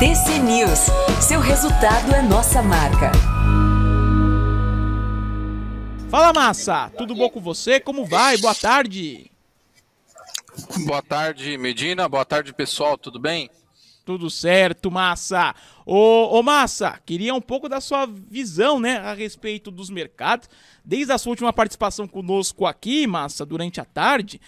TC News. Seu resultado é nossa marca. Fala massa, tudo bom com você? Como vai? Boa tarde. Boa tarde, Medina. Boa tarde, pessoal. Tudo bem? Tudo certo, Massa. Ô, ô, Massa, queria um pouco da sua visão, né, a respeito dos mercados. Desde a sua última participação conosco aqui, Massa, durante a tarde,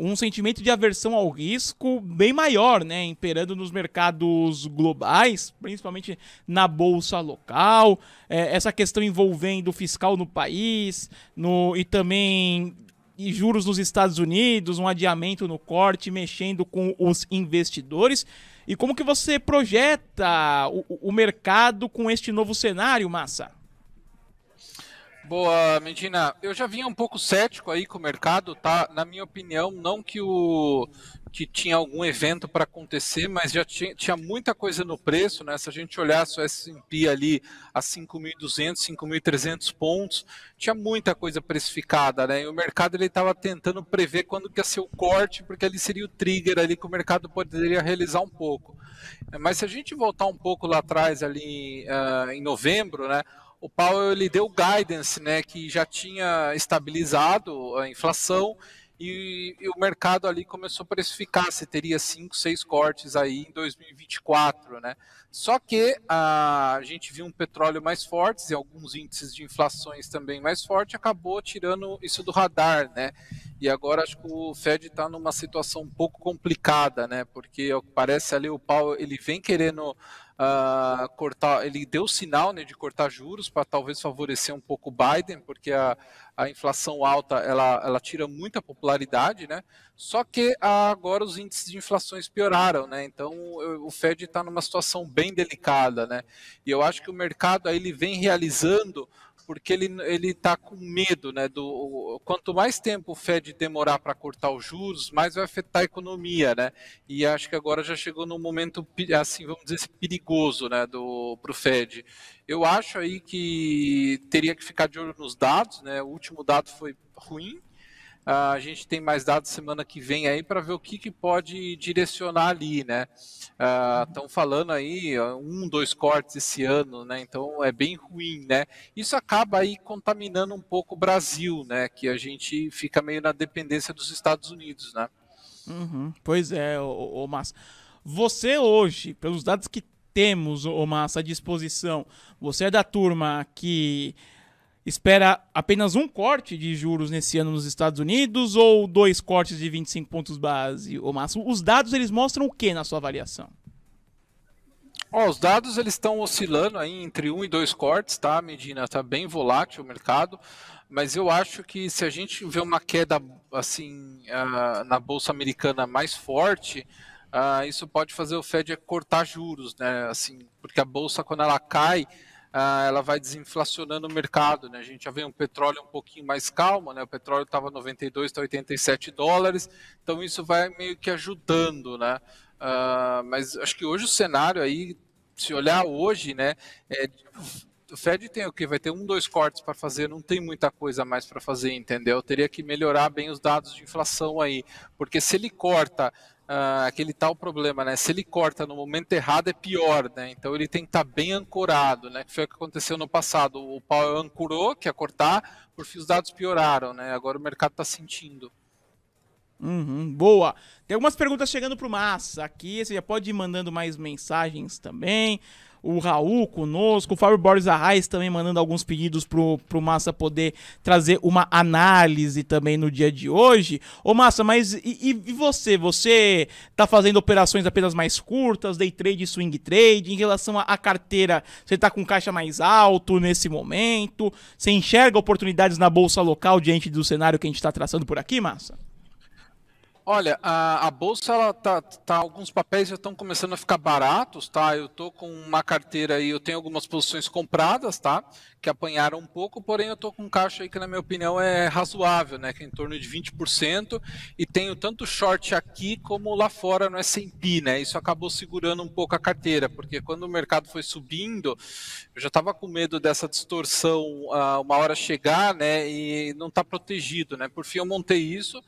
um sentimento de aversão ao risco bem maior, né, imperando nos mercados globais, principalmente na bolsa local, é, essa questão envolvendo fiscal no país, no e também e juros nos Estados Unidos, um adiamento no corte, mexendo com os investidores. E como que você projeta o, o mercado com este novo cenário, Massa? Boa, Medina. Eu já vinha um pouco cético aí com o mercado, tá? Na minha opinião, não que o que tinha algum evento para acontecer, mas já tinha, tinha, muita coisa no preço, né? Se a gente olhasse o S&P ali a 5.200, 5.300 pontos, tinha muita coisa precificada, né? E o mercado ele estava tentando prever quando que ia ser o corte, porque ali seria o trigger ali que o mercado poderia realizar um pouco. Mas se a gente voltar um pouco lá atrás ali uh, em novembro, né? o Powell ele deu guidance, né, que já tinha estabilizado a inflação e, e, o mercado ali começou a precificar se teria cinco, seis cortes aí em 2024, né? Só que a, a gente viu um petróleo mais forte e alguns índices de inflações também mais forte, acabou tirando isso do radar, né? E agora acho que o Fed está numa situação um pouco complicada, né? Porque ao que parece ali o Powell ele vem querendo uh, cortar, ele deu sinal né, de cortar juros para talvez favorecer um pouco o Biden, porque a, a inflação alta ela, ela tira muita popularidade, né? Só que agora os índices de inflações pioraram, né? Então o Fed está numa situação bem delicada, né? E eu acho que o mercado aí, ele vem realizando porque ele ele está com medo, né? Do quanto mais tempo o Fed demorar para cortar os juros, mais vai afetar a economia, né? E acho que agora já chegou no momento assim, vamos dizer, assim, perigoso, né? Do para o Fed. Eu acho aí que teria que ficar de olho nos dados, né? O último dado foi ruim, ah, a gente tem mais dados semana que vem aí para ver o que, que pode direcionar ali, né? Estão ah, uh, falando aí um, dois cortes esse ano, né? Então é bem ruim, né? Isso acaba aí contaminando um pouco o Brasil, né? Que a gente fica meio na dependência dos Estados Unidos, né? Uhum. Pois é, o ô Massa. Você hoje, pelos dados que temos, ô Massa, à disposição, você é da turma que espera apenas um corte de juros nesse ano nos Estados Unidos ou dois cortes de 25 pontos base, ou máximo? Os dados eles mostram o que na sua avaliação? Oh, os dados eles estão oscilando aí entre um e dois cortes, tá, Medina? Tá bem volátil o mercado, mas eu acho que se a gente vê uma queda assim uh, na bolsa americana mais forte, uh, isso pode fazer o Fed cortar juros, né? Assim, porque a bolsa quando ela cai, ah, ela vai desinflacionando o mercado. Né? A gente já vê um petróleo um pouquinho mais calmo, né? o petróleo estava 92, está 87 dólares, então isso vai meio que ajudando. Né? Ah, mas acho que hoje o cenário aí, se olhar hoje, né, é, o Fed tem o que vai ter um, dois cortes para fazer, não tem muita coisa mais para fazer, entendeu? Teria que melhorar bem os dados de inflação aí, porque se ele corta ah, aquele tal problema, né? Se ele corta no momento errado é pior, né? Então ele tem que estar tá bem ancorado, né? Que foi o que aconteceu no passado. O pau ancorou, que ia cortar, por fim os dados pioraram, né? Agora o mercado está sentindo. Uhum, boa. Tem algumas perguntas chegando pro Massa aqui. Você já pode ir mandando mais mensagens também o Raul conosco, o Fábio Borges Arraes também mandando alguns pedidos pro, pro Massa poder trazer uma análise também no dia de hoje. Ô Massa, mas e, e você? Você tá fazendo operações apenas mais curtas, day trade, swing trade, em relação à carteira, você tá com caixa mais alto nesse momento? Você enxerga oportunidades na bolsa local diante do cenário que a gente está traçando por aqui, Massa? Olha, a, a bolsa ela tá, tá, alguns papéis já estão começando a ficar baratos, tá? Eu tô com uma carteira aí, eu tenho algumas posições compradas, tá? Que apanharam um pouco, porém eu tô com um caixa aí que na minha opinião é razoável, né? Que é em torno de 20% e tenho tanto short aqui como lá fora no S&P, né? Isso acabou segurando um pouco a carteira, porque quando o mercado foi subindo, eu já estava com medo dessa distorção uh, uma hora chegar, né? E não tá protegido, né? Por fim eu montei isso.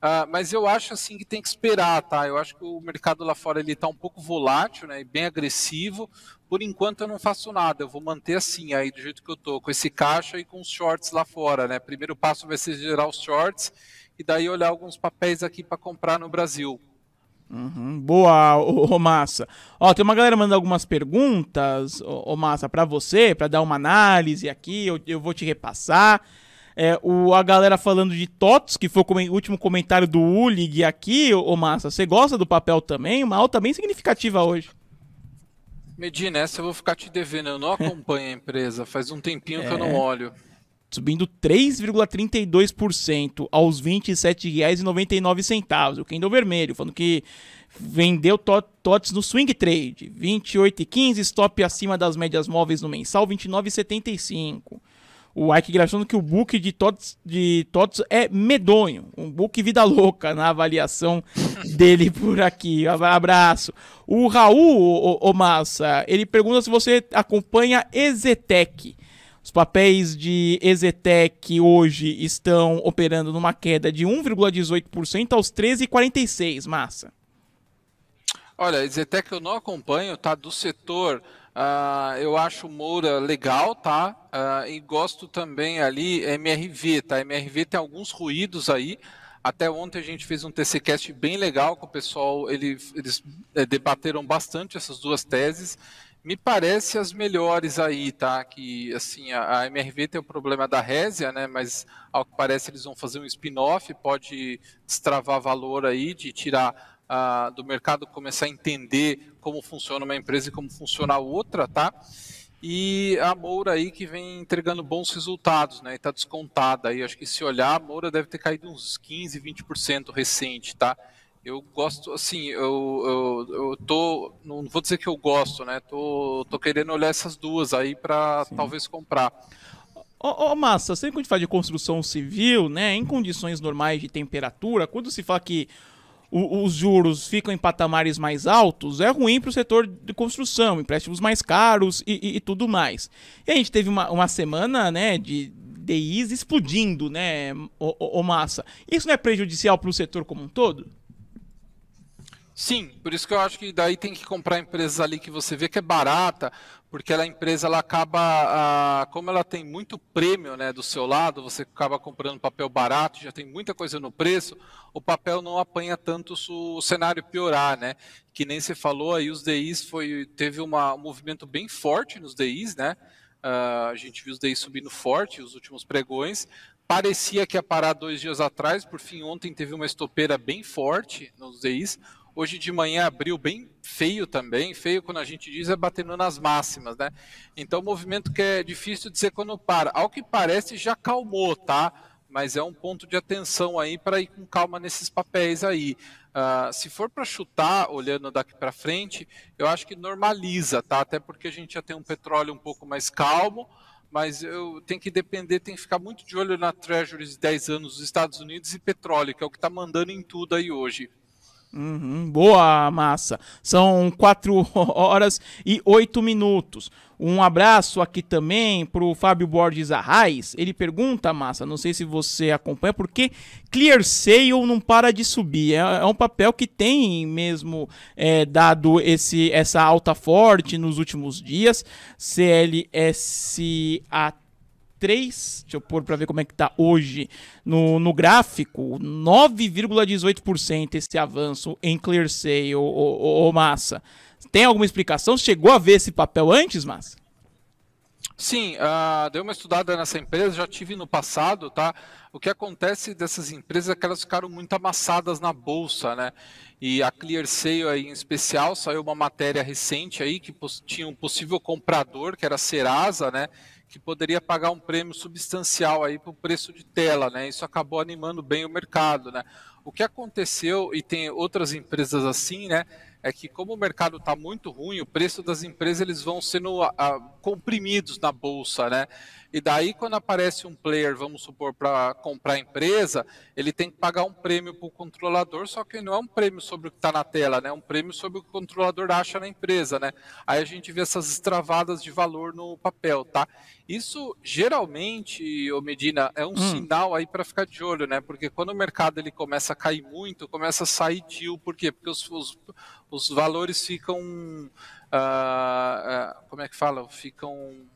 Uh, mas eu acho assim que tem que esperar, tá? Eu acho que o mercado lá fora ele está um pouco volátil, né? E bem agressivo. Por enquanto eu não faço nada, eu vou manter assim aí do jeito que eu tô, com esse caixa e com os shorts lá fora, né? Primeiro passo vai ser gerar os shorts e daí olhar alguns papéis aqui para comprar no Brasil. Uhum, boa, ô, Massa. Ó, tem uma galera mandando algumas perguntas, ô, ô Massa, para você, para dar uma análise aqui, eu, eu vou te repassar. É, o, a galera falando de TOTS, que foi o com último comentário do Ulig aqui, ô, Massa, você gosta do papel também? Uma alta bem significativa hoje. Medina, essa eu vou ficar te devendo. Eu não acompanho a empresa. Faz um tempinho é... que eu não é. olho. Subindo 3,32% aos R$ 27,99. O Kendall Vermelho, falando que vendeu tot, TOTS no swing trade. 28,15, stop acima das médias móveis no mensal, 29,75. O Ike Graciano que o book de Tots, de Tots é medonho. Um book vida louca na avaliação dele por aqui. Abraço. O Raul, o, o Massa, ele pergunta se você acompanha Ezetec. Os papéis de Ezetec hoje estão operando numa queda de 1,18% aos 13,46, Massa. Olha, Ezetec eu não acompanho, tá? Do setor Uh, eu acho Moura legal, tá? Uh, e gosto também ali MRV, tá? MRV tem alguns ruídos aí. Até ontem a gente fez um TCcast bem legal com o pessoal, eles é, debateram bastante essas duas teses. Me parece as melhores aí, tá? Que assim, a, a MRV tem o problema da résia, né? Mas ao que parece eles vão fazer um spin-off, pode destravar valor aí de tirar do mercado começar a entender como funciona uma empresa e como funciona a outra, tá? E a Moura aí que vem entregando bons resultados, né? E tá descontada aí. Acho que se olhar, a Moura deve ter caído uns 15, 20% recente, tá? Eu gosto, assim, eu, eu, eu tô. Não vou dizer que eu gosto, né? Tô, tô querendo olhar essas duas aí para talvez comprar. Ô, oh, Massa, sempre que a gente fala de construção civil, né? Em condições normais de temperatura, quando se fala que os juros ficam em patamares mais altos, é ruim para o setor de construção, empréstimos mais caros e, e, e, tudo mais. E a gente teve uma, uma semana né, de DIs explodindo, né, o, o, o massa. Isso não é prejudicial para o setor como um todo? Sim, por isso que eu acho que daí tem que comprar empresas ali que você vê que é barata, porque a empresa ela acaba, a, como ela tem muito prêmio né, do seu lado, você acaba comprando papel barato, já tem muita coisa no preço, o papel não apanha tanto se o cenário piorar, né? Que nem você falou, aí os DIs foi, teve uma, um movimento bem forte nos DIs, né? Uh, a gente viu os DIs subindo forte, os últimos pregões, parecia que ia parar dois dias atrás, por fim ontem teve uma estopeira bem forte nos DIs, Hoje de manhã abriu bem feio também. Feio, quando a gente diz, é batendo nas máximas, né? Então, movimento que é difícil de ser quando para. Ao que parece, já calmou, tá? Mas é um ponto de atenção aí para ir com calma nesses papéis aí. Uh, se for para chutar, olhando daqui para frente, eu acho que normaliza, tá? Até porque a gente já tem um petróleo um pouco mais calmo mas eu tenho que depender, tem que ficar muito de olho na Treasury de 10 anos dos Estados Unidos e petróleo, que é o que está mandando em tudo aí hoje. Uhum, boa, massa. São 4 horas e 8 minutos. Um abraço aqui também pro Fábio Borges Arraes. Ele pergunta, massa, não sei se você acompanha, porque Clear Sale não para de subir. É, é um papel que tem mesmo é, dado esse, essa alta forte nos últimos dias. CLSAT 3, deixa eu pôr para ver como é que tá hoje no, no gráfico, 9,18% esse avanço em clear sale, ou, Massa. Tem alguma explicação? Chegou a ver esse papel antes, Massa? Sim, uh, dei uma estudada nessa empresa, já tive no passado, tá? O que acontece dessas empresas é que elas ficaram muito amassadas na bolsa, né? E a ClearSale aí, em especial, saiu uma matéria recente aí que tinha um possível comprador, que era a Serasa, né? que poderia pagar um prêmio substancial aí para o preço de tela, né? Isso acabou animando bem o mercado, né? O que aconteceu e tem outras empresas assim, né? É que como o mercado está muito ruim, o preço das empresas eles vão sendo a, ah, a, ah, comprimidos na bolsa, né? E daí quando aparece um player, vamos supor para comprar a empresa, ele tem que pagar um prêmio para o controlador, só que não é um prêmio sobre o que está na tela, né? É um prêmio sobre o que o controlador acha na empresa, né? Aí a gente vê essas estravadas de valor no papel, tá? Isso geralmente, O Medina, é um hum. sinal aí para ficar de olho, né? Porque quando o mercado ele começa a cair muito, começa a sair deal, por quê? Porque os, os, os valores ficam. uh, como é que fala? Ficam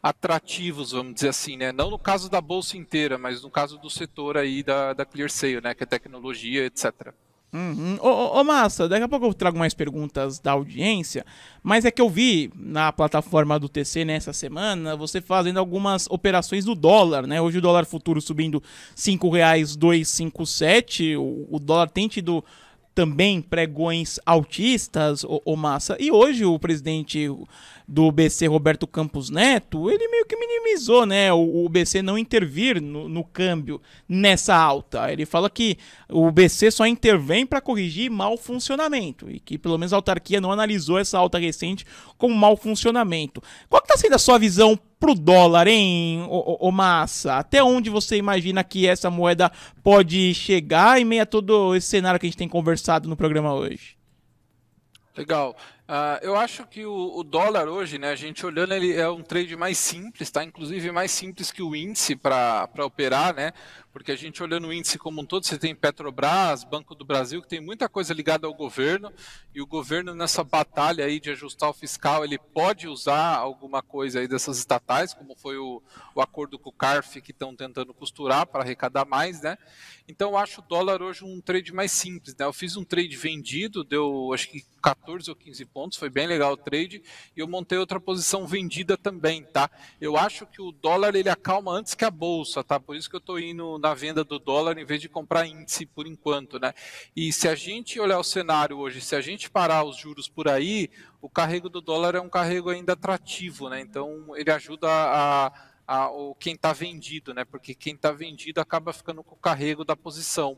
atrativos, vamos dizer assim, né? Não no caso da bolsa inteira, mas no caso do setor aí da, da ClearSale, né? Que é tecnologia, etc. Uhum. Ô, ô, Massa, daqui a pouco eu trago mais perguntas da audiência, mas é que eu vi na plataforma do TC nessa semana você fazendo algumas operações do dólar, né? Hoje o dólar futuro subindo R$ 5,257, o, o dólar tem tido também pregões autistas, ou massa. E hoje o presidente do BC, Roberto Campos Neto, ele meio que minimizou, né, o, o BC não intervir no, no, câmbio nessa alta. Ele fala que o BC só intervém para corrigir mau funcionamento e que pelo menos a autarquia não analisou essa alta recente como mau funcionamento. Qual que está sendo a sua visão pro dólar, hein, ô, massa? Até onde você imagina que essa moeda pode chegar em meio a todo esse cenário que a gente tem conversado no programa hoje? Legal. Uh, eu acho que o, o, dólar hoje, né, a gente olhando, ele é um trade mais simples, tá? Inclusive mais simples que o índice para operar, né? Porque a gente olhando o índice como um todo, você tem Petrobras, Banco do Brasil, que tem muita coisa ligada ao governo, e o governo nessa batalha aí de ajustar o fiscal, ele pode usar alguma coisa aí dessas estatais, como foi o, o acordo com o CARF que estão tentando costurar para arrecadar mais, né? Então eu acho o dólar hoje um trade mais simples, né? Eu fiz um trade vendido, deu acho que 14 ou 15 pontos pontos, foi bem legal o trade, e eu montei outra posição vendida também, tá? Eu acho que o dólar ele acalma antes que a bolsa, tá? Por isso que eu estou indo na venda do dólar em vez de comprar índice por enquanto, né? E se a gente olhar o cenário hoje, se a gente parar os juros por aí, o carrego do dólar é um carrego ainda atrativo, né? Então ele ajuda a a, quem está vendido, né? Porque quem está vendido acaba ficando com o carrego da posição.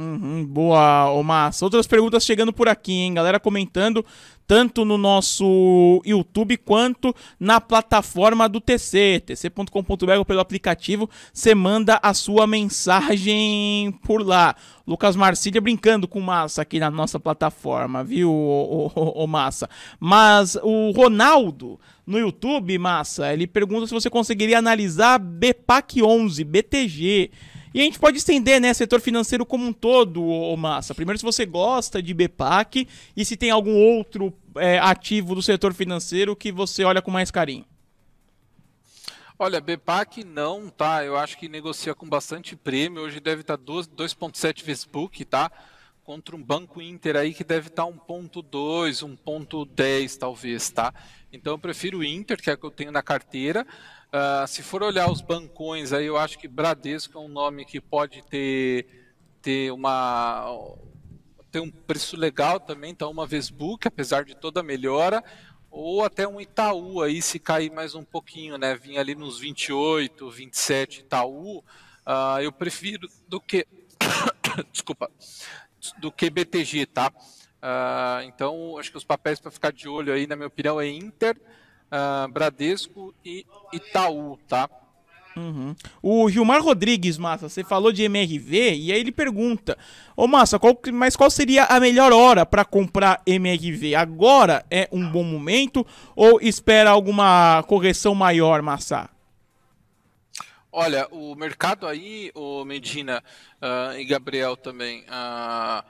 Uhum, boa, massa. Outras perguntas chegando por aqui, hein? Galera comentando tanto no nosso YouTube quanto na plataforma do TC, tc.com.br ou pelo aplicativo, você manda a sua mensagem por lá. Lucas Marcília brincando com Massa aqui na nossa plataforma, viu, ô, ô, ô, Massa? Mas o Ronaldo no YouTube, Massa, ele pergunta se você conseguiria analisar BPAC 11, BTG. E a gente pode estender, né, setor financeiro como um todo, ô Massa. Primeiro, se você gosta de BPAC e se tem algum outro é, ativo do setor financeiro que você olha com mais carinho. Olha, BPAC não, tá? Eu acho que negocia com bastante prêmio. Hoje deve estar 2,7 vezes book, tá? Contra um Banco Inter aí que deve estar 1,2, 1,10 talvez, tá? Então eu prefiro o Inter, que é o que eu tenho na carteira. Uh, se for olhar os bancões, aí eu acho que Bradesco é um nome que pode ter, ter uma ter um preço legal também, então uma vez book, apesar de toda a melhora, ou até um Itaú aí se cair mais um pouquinho, né? Vim ali nos 28, 27 Itaú, uh, eu prefiro do que desculpa, do que BTG, tá? Uh, então acho que os papéis para ficar de olho aí, na minha opinião, é Inter uh, Bradesco e Itaú, tá? Uhum. O Gilmar Rodrigues, Massa, você falou de MRV e aí ele pergunta: Ô Massa, qual, mas qual seria a melhor hora para comprar MRV? Agora é um bom momento ou espera alguma correção maior, Massa? Olha, o mercado aí, o Medina uh, e Gabriel também, uh,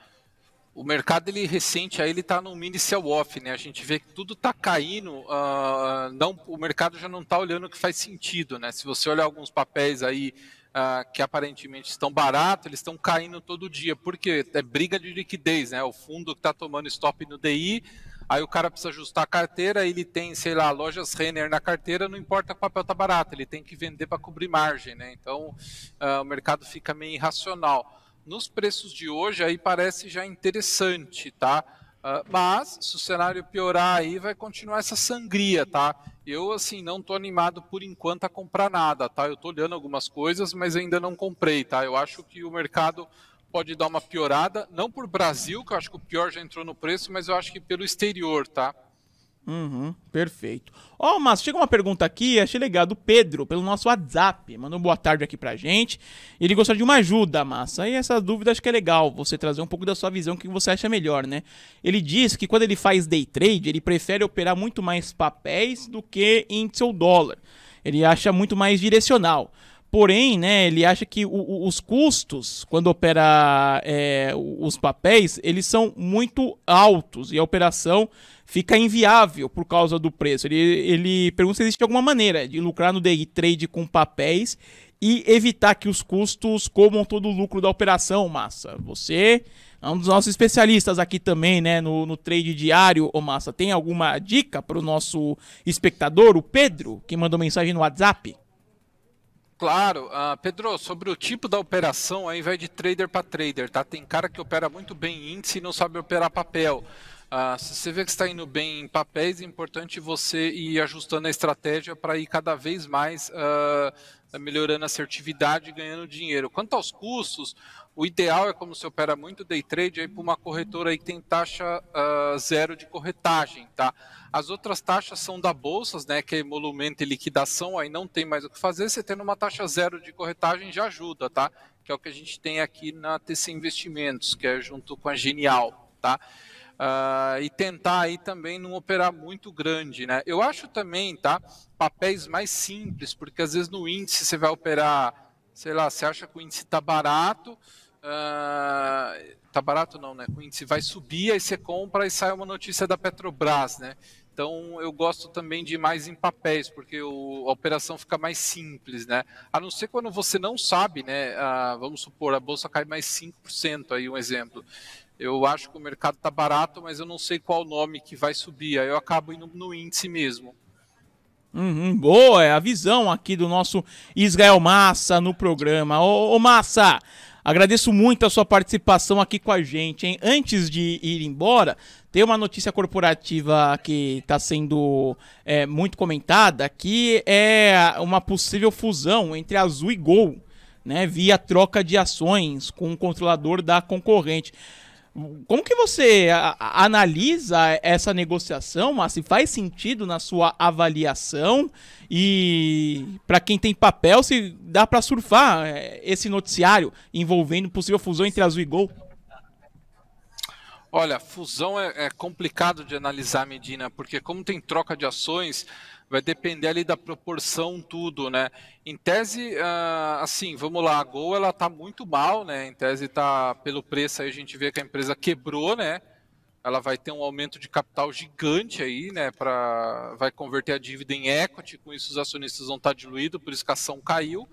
o mercado ele recente aí ele está no mini sell-off, né? A gente vê que tudo está caindo, uh, não, o mercado já não está olhando o que faz sentido, né? Se você olhar alguns papéis aí uh, que aparentemente estão baratos, eles estão caindo todo dia, porque é briga de liquidez, né? O fundo que está tomando stop no DI, aí o cara precisa ajustar a carteira, ele tem, sei lá, lojas Renner na carteira, não importa o papel está barato, ele tem que vender para cobrir margem, né? Então uh, o mercado fica meio irracional nos preços de hoje aí parece já interessante, tá? Uh, mas se o cenário piorar aí vai continuar essa sangria, tá? Eu assim não tô animado por enquanto a comprar nada, tá? Eu tô olhando algumas coisas, mas ainda não comprei, tá? Eu acho que o mercado pode dar uma piorada, não por Brasil, que eu acho que o pior já entrou no preço, mas eu acho que pelo exterior, tá? Uhum, perfeito. Ó, oh, mas chega uma pergunta aqui, achei legal, do Pedro, pelo nosso WhatsApp. Mandou boa tarde aqui pra gente. Ele gostaria de uma ajuda, Massa. E essa dúvida acho que é legal, você trazer um pouco da sua visão, o que você acha melhor, né? Ele diz que quando ele faz day trade, ele prefere operar muito mais papéis do que índice ou dólar. Ele acha muito mais direcional. Porém, né, ele acha que o, o, os custos, quando opera é, os papéis, eles são muito altos e a operação fica inviável por causa do preço. Ele, ele pergunta se existe alguma maneira de lucrar no day trade com papéis e evitar que os custos comam todo o lucro da operação, Massa. Você é um dos nossos especialistas aqui também, né, no, no trade diário, ô Massa. Tem alguma dica para o nosso espectador, o Pedro, que mandou mensagem no WhatsApp? Claro, uh, Pedro, sobre o tipo da operação, ao invés de trader para trader, tá? Tem cara que opera muito bem índice e não sabe operar papel. Uh, se você vê que está indo bem em papéis, é importante você ir ajustando a estratégia para ir cada vez mais uh, melhorando a assertividade e ganhando dinheiro. Quanto aos custos, o ideal é como se opera muito day trade aí para uma corretora aí que tem taxa uh, zero de corretagem, tá? As outras taxas são da bolsas, né? Que é emolumento e liquidação, aí não tem mais o que fazer. Você tendo uma taxa zero de corretagem já ajuda, tá? Que é o que a gente tem aqui na TC Investimentos, que é junto com a Genial, tá? Uh, e tentar aí também não operar muito grande, né? Eu acho também, tá? Papéis mais simples, porque às vezes no índice você vai operar, sei lá, você acha que o índice está barato, Uh, tá barato não, né? O índice vai subir, aí você compra e sai uma notícia da Petrobras, né? Então eu gosto também de ir mais em papéis, porque o, a operação fica mais simples, né? A não ser quando você não sabe, né? Ah, vamos supor, a bolsa cai mais 5%, aí um exemplo. Eu acho que o mercado está barato, mas eu não sei qual nome que vai subir. Aí eu acabo indo no índice mesmo. Uhum, boa, é a visão aqui do nosso Israel Massa no programa. Ô, ô Massa, Agradeço muito a sua participação aqui com a gente. Hein? Antes de ir embora, tem uma notícia corporativa que está sendo é, muito comentada, que é uma possível fusão entre Azul e Gol, né? via troca de ações com o controlador da concorrente. Como que você analisa essa negociação, mas se faz sentido na sua avaliação e para quem tem papel se dá para surfar é, esse noticiário envolvendo possível fusão entre Azul e Gol? Olha, fusão é, é complicado de analisar, Medina, porque como tem troca de ações, vai depender ali da proporção, tudo, né? Em tese, ah, assim, vamos lá, a Gol ela tá muito mal, né? Em tese tá pelo preço aí a gente vê que a empresa quebrou, né? Ela vai ter um aumento de capital gigante aí, né? Para vai converter a dívida em equity, com isso os acionistas vão estar tá diluídos, por isso que a ação caiu.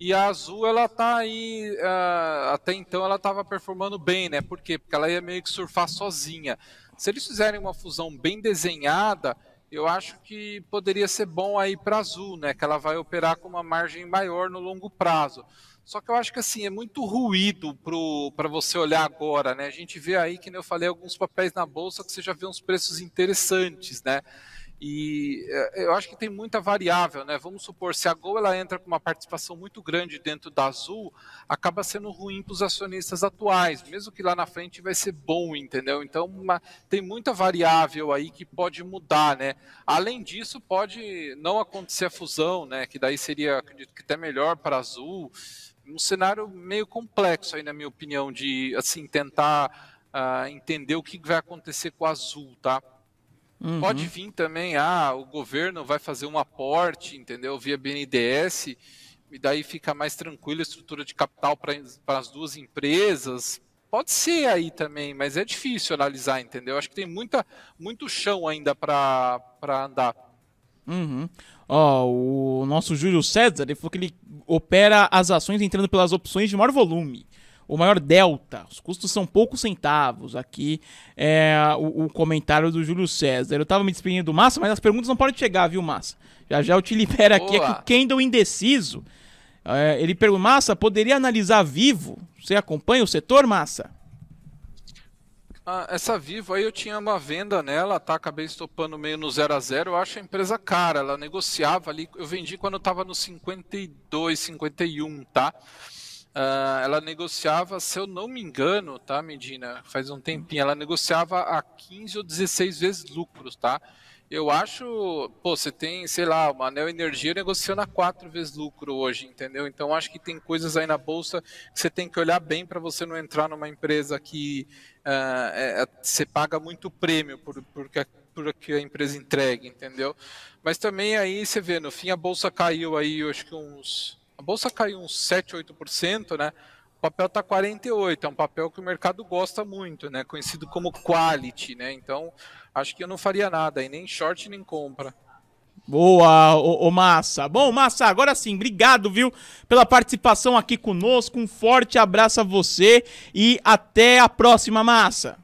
E a Azul, ela tá aí, ah, até então ela estava performando bem, né? Por quê? Porque ela ia meio que surfar sozinha. Se eles fizerem uma fusão bem desenhada, eu acho que poderia ser bom aí para azul, né? Que ela vai operar com uma margem maior no longo prazo. Só que eu acho que assim é muito ruído para você olhar agora, né? A gente vê aí que eu falei alguns papéis na bolsa que você já vê uns preços interessantes, né? E eh, eu acho que tem muita variável, né? Vamos supor, se a Gol ela entra com uma participação muito grande dentro da Azul, acaba sendo ruim para os acionistas atuais, mesmo que lá na frente vai ser bom, entendeu? Então uma, tem muita variável aí que pode mudar, né? Além disso, pode não acontecer a fusão, né? Que daí seria, acredito que até melhor para a Azul. Um cenário meio complexo aí, na minha opinião, de assim tentar uh, entender o que vai acontecer com a Azul, tá? Uhum. Pode vir também, ah, o governo vai fazer um aporte, entendeu? Via BNDES, e daí fica mais tranquila a estrutura de capital para as duas empresas. Pode ser aí também, mas é difícil analisar, entendeu? Acho que tem muita, muito chão ainda para andar. Uhum. Oh, o nosso Júlio César ele falou que ele opera as ações entrando pelas opções de maior volume o maior delta. Os custos são poucos centavos. Aqui é o, o comentário do Júlio César. Eu estava me despedindo do Massa, mas as perguntas não podem chegar, viu, Massa? Já já eu te libero aqui. É que o Kendall Indeciso, é, ele pergunta, Massa, poderia analisar Vivo? Você acompanha o setor, Massa? Ah, essa Vivo aí eu tinha uma venda nela, tá? Acabei estopando meio no 0 a 0 Eu acho a empresa cara, ela negociava ali. Eu vendi quando estava no 52, 51, tá? Uh, ela negociava, se eu não me engano, tá, Medina? Faz um tempinho, ela negociava a 15 ou 16 vezes lucros, tá? Eu acho, pô, você tem, sei lá, uma Neo Energia negociando a quatro vezes lucro hoje, entendeu? Então acho que tem coisas aí na bolsa que você tem que olhar bem para você não entrar numa empresa que uh, é, você paga muito prêmio por, por, por que a empresa entregue, entendeu? Mas também aí você vê, no fim a bolsa caiu aí, acho que uns a bolsa caiu uns 7, 8%, né? O papel está 48, é um papel que o mercado gosta muito, né? Conhecido como quality, né? Então, acho que eu não faria nada, nem short nem compra. Boa, ô, ô, Massa. Bom, Massa, agora sim, obrigado, viu, pela participação aqui conosco. Um forte abraço a você e até a próxima, Massa.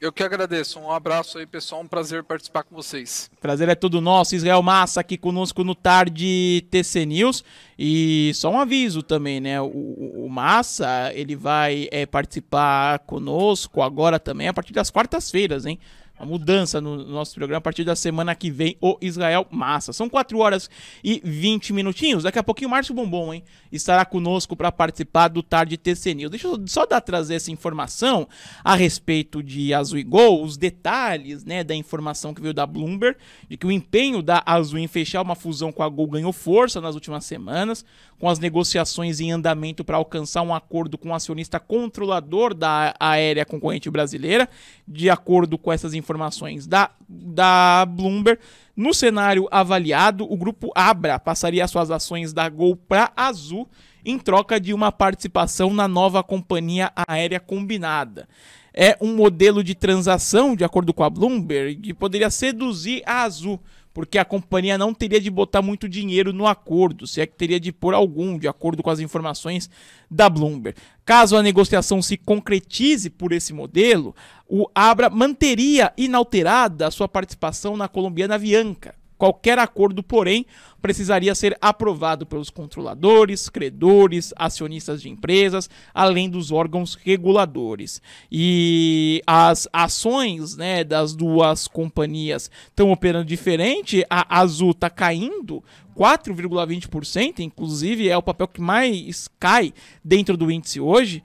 Eu que agradeço. Um abraço aí, pessoal. Um prazer participar com vocês. Prazer é todo nosso. Israel Massa aqui conosco no Tarde TC News. E só um aviso também, né? O, o Massa, ele vai é, participar conosco agora também a partir das quartas-feiras, hein? uma mudança no nosso programa a partir da semana que vem, o Israel Massa. São 4 horas e 20 minutinhos. Daqui a pouquinho, Márcio Bombom, hein? Estará conosco para participar do Tarde TC News. Deixa eu só dar, trazer essa informação a respeito de Azul e Gol, os detalhes, né, da informação que veio da Bloomberg, de que o empenho da Azul em fechar uma fusão com a Gol ganhou força nas últimas semanas, com as negociações em andamento para alcançar um acordo com o acionista controlador da aérea concorrente brasileira. De acordo com essas informações, informações da, da Bloomberg, no cenário avaliado, o grupo Abra passaria suas ações da Gol para Azul em troca de uma participação na nova companhia aérea combinada. É um modelo de transação, de acordo com a Bloomberg, que poderia seduzir a Azul porque a companhia não teria de botar muito dinheiro no acordo, se é que teria de pôr algum, de acordo com as informações da Bloomberg. Caso a negociação se concretize por esse modelo, o Abra manteria inalterada a sua participação na colombiana Avianca. Qualquer acordo, porém, precisaria ser aprovado pelos controladores, credores, acionistas de empresas, além dos órgãos reguladores. E as ações né, das duas companhias estão operando diferente. A Azul está caindo 4,20%, inclusive é o papel que mais cai dentro do índice hoje.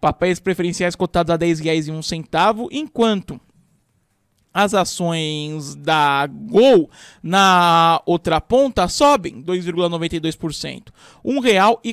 Papéis preferenciais cotados a R$ 10,01, enquanto as ações da Gol na outra ponta sobem 2,92%, R$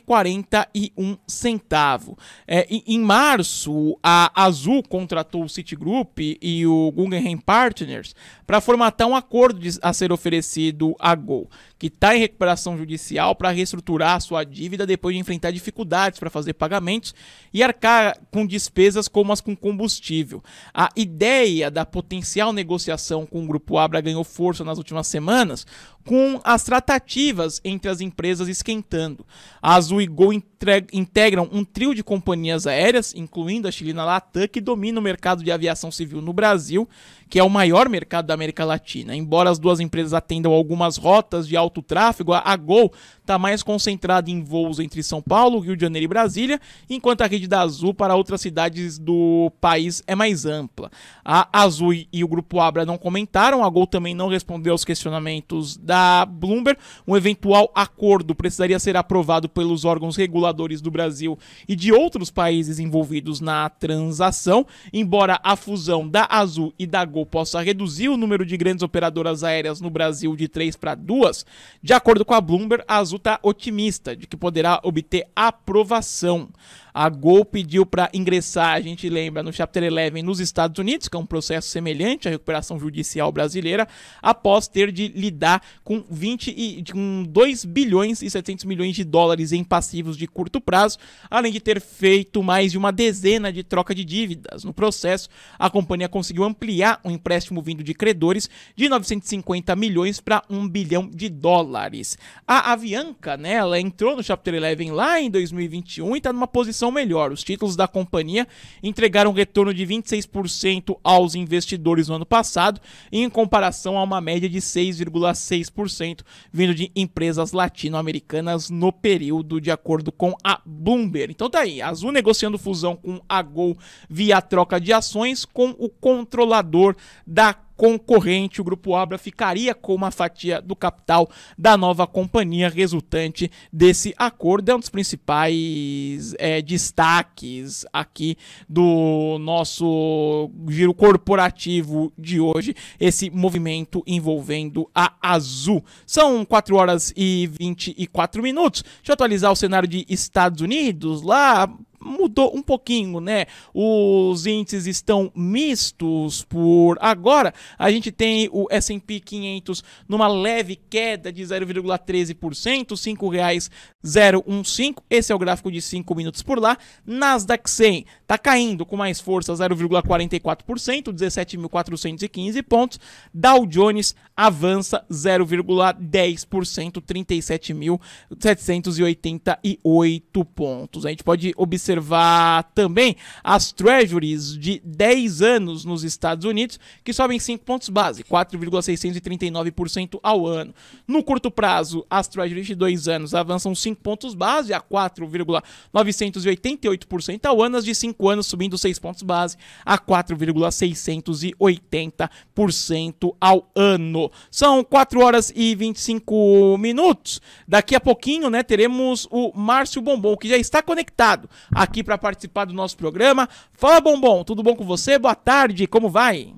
1,41. É, em março, a Azul contratou o Citigroup e o Guggenheim Partners para formatar um acordo de, a ser oferecido à Gol, que está em recuperação judicial para reestruturar sua dívida depois de enfrentar dificuldades para fazer pagamentos e arcar com despesas como as com combustível. A ideia da potencial negociação com o Grupo Abra ganhou força nas últimas semanas, com as tratativas entre as empresas esquentando. A Azul e Gol integram um trio de companhias aéreas, incluindo a chilena Latam, que domina o mercado de aviação civil no Brasil, que é o maior mercado da América Latina. Embora as duas empresas atendam algumas rotas de alto tráfego, a Gol está mais concentrada em voos entre São Paulo, Rio de Janeiro e Brasília, enquanto a rede da Azul para outras cidades do país é mais ampla. A Azul e o Grupo Abra não comentaram, a Gol também não respondeu aos questionamentos da Bloomberg. Um eventual acordo precisaria ser aprovado pelos órgãos reguladores do Brasil e de outros países envolvidos na transação, embora a fusão da Azul e da Gol Gol possa reduzir o número de grandes operadoras aéreas no Brasil de 3 para 2, de acordo com a Bloomberg, a Azul está otimista de que poderá obter aprovação. A Gol pediu para ingressar, a gente lembra, no Chapter 11 nos Estados Unidos, que é um processo semelhante à recuperação judicial brasileira, após ter de lidar com 20 e com 2 bilhões e 700 milhões de dólares em passivos de curto prazo, além de ter feito mais de uma dezena de troca de dívidas. No processo, a companhia conseguiu ampliar o um empréstimo vindo de credores de 950 milhões para 1 bilhão de dólares. A Avianca, né, ela entrou no Chapter 11 lá em 2021 e está numa posição melhor. Os títulos da companhia entregaram um retorno de 26% aos investidores no ano passado, em comparação a uma média de 6,6% vindo de empresas latino-americanas no período, de acordo com a Bloomberg. Então tá aí, Azul negociando fusão com a Gol via troca de ações com o controlador da concorrente, o Grupo Abra ficaria com uma fatia do capital da nova companhia resultante desse acordo. É um dos principais é, destaques aqui do nosso giro corporativo de hoje, esse movimento envolvendo a Azul. São 4 horas e 24 minutos. Deixa eu atualizar o cenário de Estados Unidos. Lá mudou um pouquinho, né? Os índices estão mistos por agora. A gente tem o S&P 500 numa leve queda de 0,13%, R$ 5,015. Esse é o gráfico de 5 minutos por lá. Nasdaq 100 tá caindo com mais força 0,44%, 17.415 pontos. Dow Jones avança 0,10%, 37.788 pontos. A gente pode observar observar também as treasuries de 10 anos nos Estados Unidos, que sobem 5 pontos base, 4,639% ao ano. No curto prazo, as treasuries de 2 anos avançam 5 pontos base a 4,988% ao ano, as de 5 anos subindo 6 pontos base a 4,680% ao ano. São 4 horas e 25 minutos. Daqui a pouquinho, né, teremos o Márcio Bombom, que já está conectado aqui para participar do nosso programa. Fala, Bombom, tudo bom com você? Boa tarde, como vai?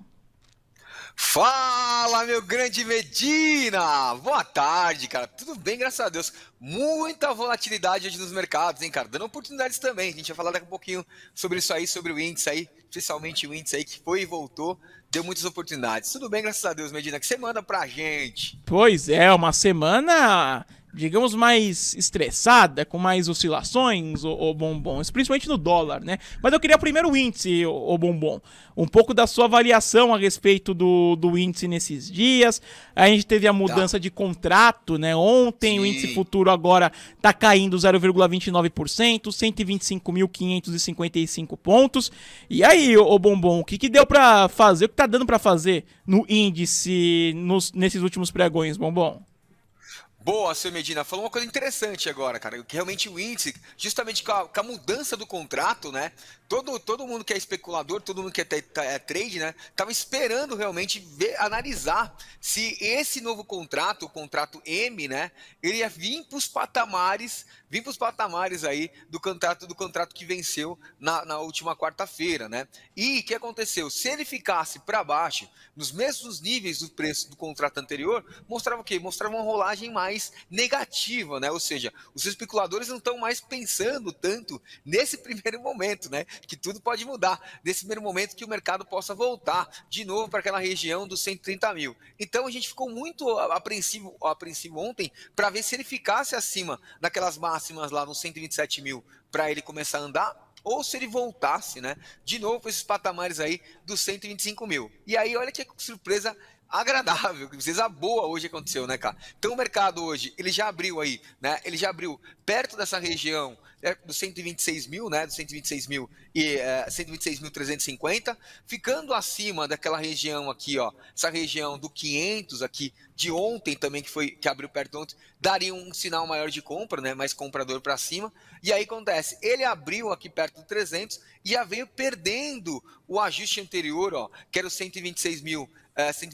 Fala, meu grande Medina! Boa tarde, cara. Tudo bem, graças a Deus. Muita volatilidade hoje nos mercados, hein, cara? Dando oportunidades também. A gente vai falar daqui a pouquinho sobre isso aí, sobre o índice aí, especialmente o índice aí que foi e voltou, deu muitas oportunidades. Tudo bem, graças a Deus, Medina. Que semana pra gente! Pois é, uma semana digamos, mais estressada, com mais oscilações, o, o bombons, principalmente no dólar, né? Mas eu queria primeiro o índice, o, o bombom, um pouco da sua avaliação a respeito do, do índice nesses dias. A gente teve a tá. mudança tá. de contrato, né? Ontem Sim. o índice futuro agora tá caindo 0,29%, 125.555 pontos. E aí, o, o bombom, o que que deu para fazer, o que tá dando para fazer no índice nos, nesses últimos pregões, bombom? Boa, seu Medina. Falou uma coisa interessante agora, cara. Que realmente o índice, justamente com a, com a mudança do contrato, né? todo, todo mundo que é especulador, todo mundo que é, é trade, né? Tava esperando realmente ver, analisar se esse novo contrato, o contrato M, né? Ele ia vir para os patamares, vir para os patamares aí do contrato do contrato que venceu na, na última quarta-feira, né? E o que aconteceu? Se ele ficasse para baixo, nos mesmos níveis do preço do contrato anterior, mostrava o quê? Mostrava uma rolagem mais negativa, né? Ou seja, os especuladores não estão mais pensando tanto nesse primeiro momento, né? que tudo pode mudar nesse primeiro momento que o mercado possa voltar de novo para aquela região dos 130 mil. Então a gente ficou muito apreensivo, apreensivo ontem para ver se ele ficasse acima daquelas máximas lá nos 127 mil para ele começar a andar ou se ele voltasse, né, de novo para esses patamares aí dos 125 mil. E aí, olha que surpresa agradável, que a boa hoje aconteceu, né, cara? Então o mercado hoje, ele já abriu aí, né? Ele já abriu perto dessa região do é, dos 126 mil, né? Dos 126 mil e é, 126.350, ficando acima daquela região aqui, ó, essa região do 500 aqui de ontem também que foi que abriu perto de ontem, daria um sinal maior de compra, né? Mais comprador para cima. E aí acontece, ele abriu aqui perto do 300 e já veio perdendo o ajuste anterior, ó, que era os 126 mil é, 100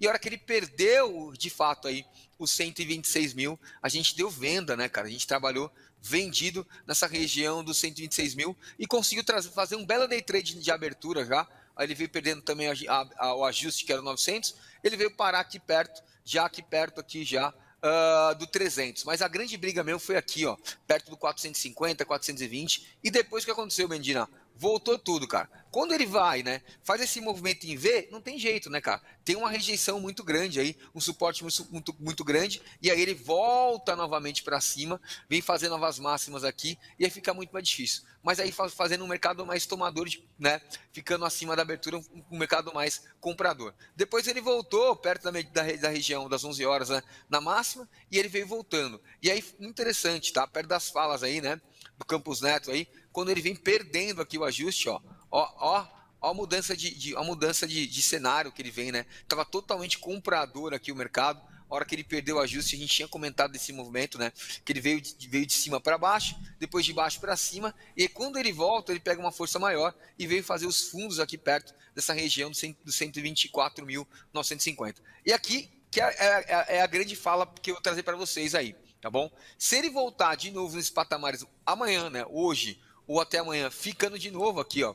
e a hora que ele perdeu de fato aí os 126 mil, a gente deu venda, né, cara? A gente trabalhou vendido nessa região dos 126 mil e conseguiu trazer, fazer um belo day trade de abertura já. Aí ele veio perdendo também a, a, a, o ajuste que era 900. Ele veio parar aqui perto, já aqui perto aqui já uh, do 300. Mas a grande briga mesmo foi aqui, ó, perto do 450, 420. E depois o que aconteceu, Mendina? voltou tudo, cara. Quando ele vai, né, faz esse movimento em V, não tem jeito, né, cara? Tem uma rejeição muito grande aí, um suporte muito, muito, grande, e aí ele volta novamente para cima, vem fazer novas máximas aqui, e aí fica muito mais difícil. Mas aí fazendo um mercado mais tomador, de, né, ficando acima da abertura, um mercado mais comprador. Depois ele voltou perto da, da, da região das 11 horas, né, na máxima, e ele veio voltando. E aí, interessante, tá? Perto das falas aí, né, do Campos Neto aí, quando ele vem perdendo aqui o ajuste, ó, ó, ó, ó a mudança de, de a mudança de, de, cenário que ele vem, né? Tava totalmente comprador aqui o mercado. A hora que ele perdeu o ajuste, a gente tinha comentado desse movimento, né? Que ele veio de, veio de cima para baixo, depois de baixo para cima, e quando ele volta, ele pega uma força maior e veio fazer os fundos aqui perto dessa região dos 124.950. E aqui que é, é, é, é, a grande fala que eu vou trazer para vocês aí tá bom? Se ele voltar de novo nesses patamares amanhã, né, hoje ou até amanhã, ficando de novo aqui, ó,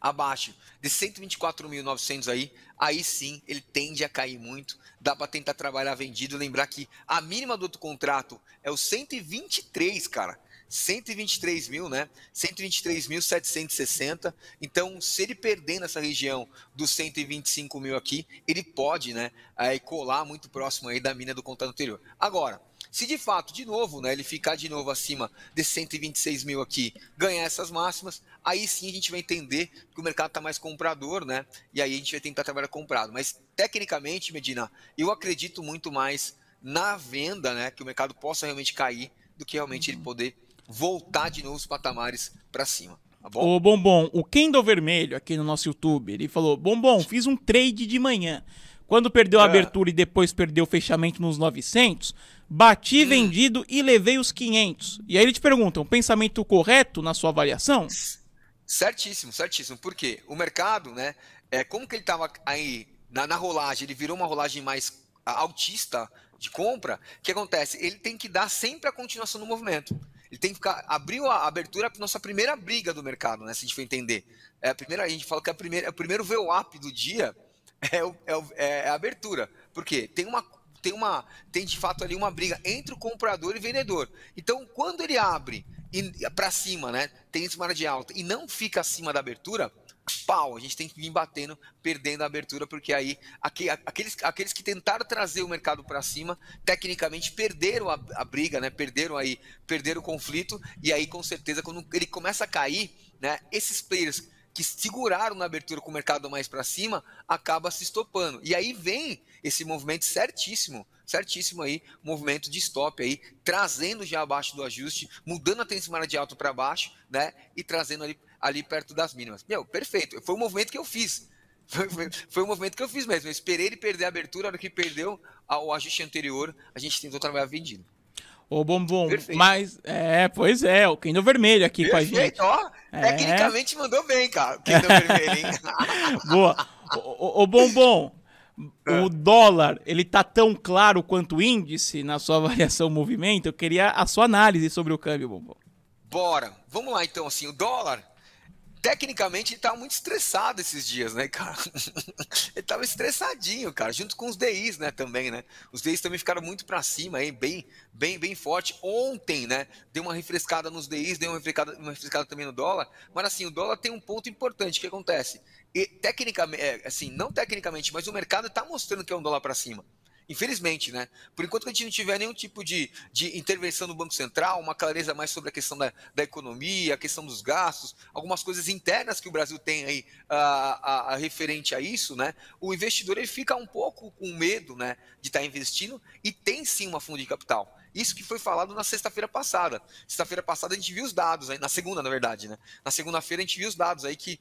abaixo de 124.900 aí, aí sim ele tende a cair muito. Dá para tentar trabalhar vendido, lembrar que a mínima do outro contrato é o 123, cara. 123 mil, né? 123.760. Então, se ele perder nessa região dos 125 mil aqui, ele pode, né? Aí colar muito próximo aí da mina do contrato anterior. Agora, se de fato, de novo, né, ele ficar de novo acima de 126 mil aqui, ganhar essas máximas, aí sim a gente vai entender que o mercado está mais comprador, né? E aí a gente vai tentar trabalhar comprado. Mas tecnicamente, Medina, eu acredito muito mais na venda, né? Que o mercado possa realmente cair do que realmente ele uhum. poder voltar de novo os patamares para cima. Tá bom? Ô Bombom, o Kendall Vermelho aqui no nosso YouTube, ele falou: Bombom, fiz um trade de manhã. Quando perdeu a é. abertura e depois perdeu o fechamento nos 900, bati hum. vendido e levei os 500. E aí ele te pergunta, um pensamento correto na sua avaliação? Certíssimo, certíssimo. Por quê? O mercado, né, é, como que ele estava aí na, na rolagem, ele virou uma rolagem mais altista de compra, o que acontece? Ele tem que dar sempre a continuação do movimento. Ele tem que ficar. Abriu a abertura, a nossa primeira briga do mercado, né? Se a gente for entender. É a primeira, a gente fala que é, a primeira, é o primeiro VWAP do dia é, o, é, o, é, é a abertura. Porque tem uma, tem uma, tem de fato ali uma briga entre o comprador e o vendedor. Então, quando ele abre para cima, né, tem esse mar de alta e não fica acima da abertura, pau, a gente tem que vir batendo, perdendo a abertura, porque aí aqueles, aqueles que tentaram trazer o mercado para cima, tecnicamente perderam a, a, briga, né? Perderam aí, perderam o conflito, e aí com certeza quando ele começa a cair, né, esses players que seguraram na abertura com o mercado mais para cima, acaba se estopando. E aí vem esse movimento certíssimo, certíssimo aí, movimento de stop aí, trazendo já abaixo do ajuste, mudando a tensão de alto para baixo, né? E trazendo ali, ali perto das mínimas. Meu, perfeito. Foi o movimento que eu fiz. Foi, foi, foi o movimento que eu fiz mesmo. Eu esperei ele perder a abertura, a hora que perdeu o ajuste anterior, a gente tentou trabalhar vendido. Ô, Bombom, mas. É, pois é, o Kendo Vermelho aqui Perfeito, com a gente. Ó, é. Tecnicamente mandou bem, cara. O Kendo Vermelho, hein? Boa. Ô, ô Bombom, é. o dólar, ele tá tão claro quanto o índice na sua variação movimento? Eu queria a sua análise sobre o câmbio, Bombom. Bora. Vamos lá, então, assim, o dólar tecnicamente ele tava muito estressado esses dias, né, cara? ele tava estressadinho, cara, junto com os DIs, né, também, né? Os DIs também ficaram muito para cima aí, bem, bem, bem forte. Ontem, né, deu uma refrescada nos DIs, deu uma refrescada, uma refrescada também no dólar, mas assim, o dólar tem um ponto importante que acontece. E tecnicamente, é, assim, não tecnicamente, mas o mercado está mostrando que é um dólar para cima. Infelizmente, né? Por enquanto a gente não tiver nenhum tipo de, de intervenção do Banco Central, uma clareza mais sobre a questão da, da economia, a questão dos gastos, algumas coisas internas que o Brasil tem aí a, a, a referente a isso, né? O investidor ele fica um pouco com medo, né, de estar tá investindo e tem sim uma fundo de capital. Isso que foi falado na sexta-feira passada. Sexta-feira passada a gente viu os dados aí, na segunda, na verdade, né? Na segunda-feira a gente viu os dados aí que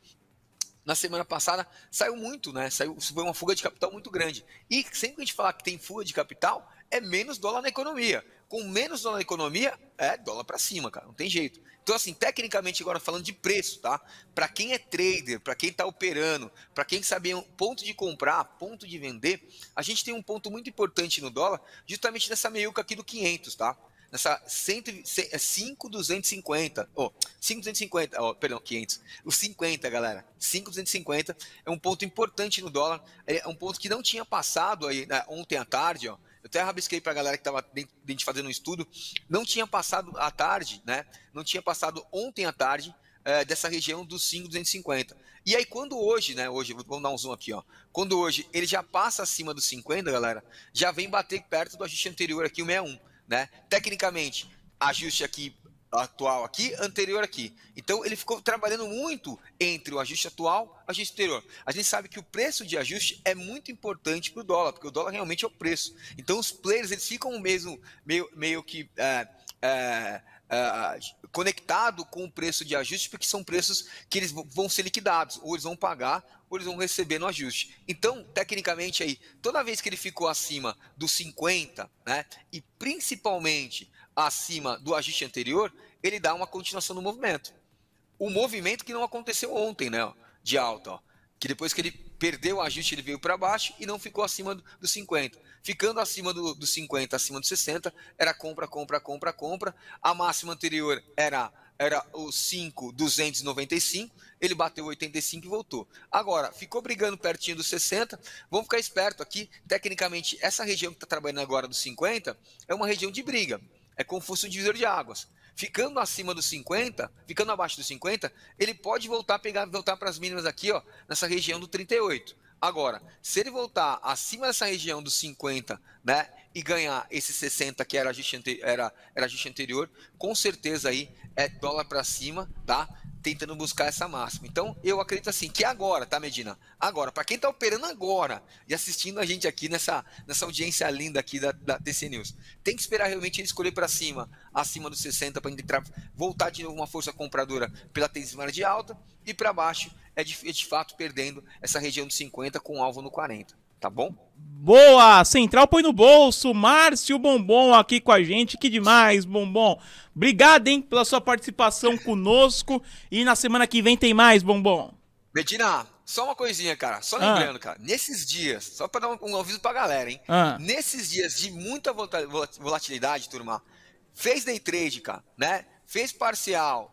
na semana passada saiu muito, né? Saiu, foi uma fuga de capital muito grande. E sempre que a gente falar que tem fuga de capital, é menos dólar na economia. Com menos dólar na economia, é dólar para cima, cara. Não tem jeito. Então, assim, tecnicamente, agora falando de preço, tá? Para quem é trader, para quem está operando, para quem sabe um ponto de comprar, ponto de vender, a gente tem um ponto muito importante no dólar, justamente nessa meiuca aqui do 500, tá? nessa 5,250. Oh, 5,250, oh, perdão, 500. os 50, galera. 5,250 é um ponto importante no dólar. É, é um ponto que não tinha passado aí né, ontem à tarde, ó. Eu até rabisquei para a galera que estava dentro fazendo um estudo. Não tinha passado à tarde, né? Não tinha passado ontem à tarde é, dessa região dos 5,250. E aí, quando hoje, né? Hoje, vamos dar um zoom aqui, ó. Quando hoje ele já passa acima dos 50, galera, já vem bater perto do ajuste anterior aqui, o 61 né? Tecnicamente, ajuste aqui atual aqui, anterior aqui. Então ele ficou trabalhando muito entre o ajuste atual e o ajuste anterior. A gente sabe que o preço de ajuste é muito importante para o dólar, porque o dólar realmente é o preço. Então os players eles ficam mesmo meio, meio que é, é, é, conectado com o preço de ajuste, porque são preços que eles vão ser liquidados, ou eles vão pagar, ou eles vão receber no ajuste. Então, tecnicamente aí, toda vez que ele ficou acima dos 50, né, e principalmente acima do ajuste anterior, ele dá uma continuação do movimento. O movimento que não aconteceu ontem, né, de alta, ó, que depois que ele perdeu o ajuste, ele veio para baixo e não ficou acima dos do 50. Ficando acima dos do 50, acima dos 60, era compra, compra, compra, compra. A máxima anterior era era o 5,295, ele bateu 85 e voltou. Agora, ficou brigando pertinho dos 60, vamos ficar esperto aqui, tecnicamente, essa região que está trabalhando agora dos 50 é uma região de briga, é como fosse um divisor de águas ficando acima dos 50, ficando abaixo dos 50, ele pode voltar a pegar, voltar para as mínimas aqui, ó, nessa região do 38. Agora, se ele voltar acima dessa região dos 50, né, e ganhar esse 60 que era ajuste, era, era anterior, com certeza aí é dólar para cima, tá? tentando buscar essa máxima. Então, eu acredito assim que agora, tá, Medina? Agora, para quem está operando agora e assistindo a gente aqui nessa, nessa audiência linda aqui da, da TC News, tem que esperar realmente ele escolher para cima, acima dos 60, para entrar, voltar de novo uma força compradora pela tendência de alta e para baixo é de, é de fato perdendo essa região dos 50 com alvo no 40 tá bom? Boa! Central põe no bolso, Márcio Bombom aqui com a gente, que demais, Bombom. Obrigado, hein, pela sua participação conosco e na semana que vem tem mais, Bombom. Medina, só uma coisinha, cara. Só ah. lembrando, ah. cara, nesses dias, só para dar um, um aviso pra galera, hein? Ah. Nesses dias de muita volatilidade, turma, fez day trade, cara, né? Fez parcial,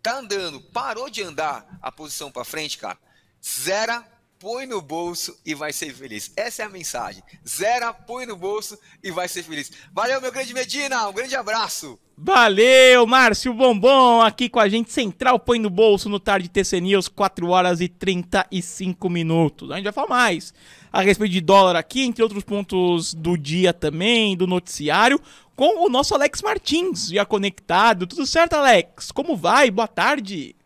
tá andando, parou de andar a posição para frente, cara. Zera põe no bolso e vai ser feliz. Essa é a mensagem. Zera, põe no bolso e vai ser feliz. Valeu, meu grande Medina, um grande abraço. Valeu, Márcio Bombom, aqui com a gente, Central Põe no Bolso, no Tarde TC News, 4 horas e 35 minutos. A gente vai falar mais a respeito de dólar aqui, entre outros pontos do dia também, do noticiário, com o nosso Alex Martins, já conectado. Tudo certo, Alex? Como vai? Boa tarde.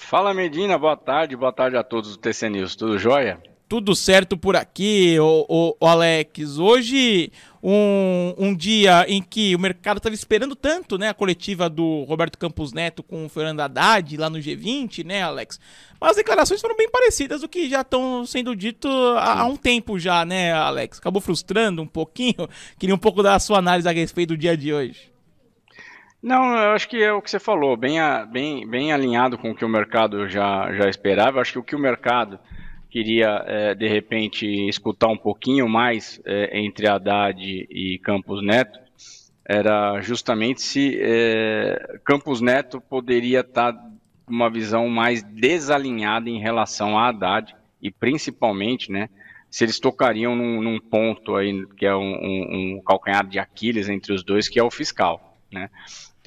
Fala Medina, boa tarde, boa tarde a todos do TC News, tudo jóia? Tudo certo por aqui, o, Alex. Hoje, um, um dia em que o mercado estava esperando tanto, né? A coletiva do Roberto Campos Neto com o Fernando Haddad lá no G20, né, Alex? Mas as declarações foram bem parecidas do que já estão sendo dito há, há, um tempo já, né, Alex? Acabou frustrando um pouquinho. Queria um pouco da sua análise a respeito do dia de hoje. Não, eu acho que é o que você falou, bem, a, bem, bem alinhado com o que o mercado já, já esperava. Eu acho que o que o mercado queria, é, de repente, escutar um pouquinho mais é, entre Haddad e Campos Neto era justamente se é, Campos Neto poderia estar tá com uma visão mais desalinhada em relação a Haddad e, principalmente, né, se eles tocariam num, num ponto aí que é um, um, um calcanhar de Aquiles entre os dois, que é o fiscal. Né?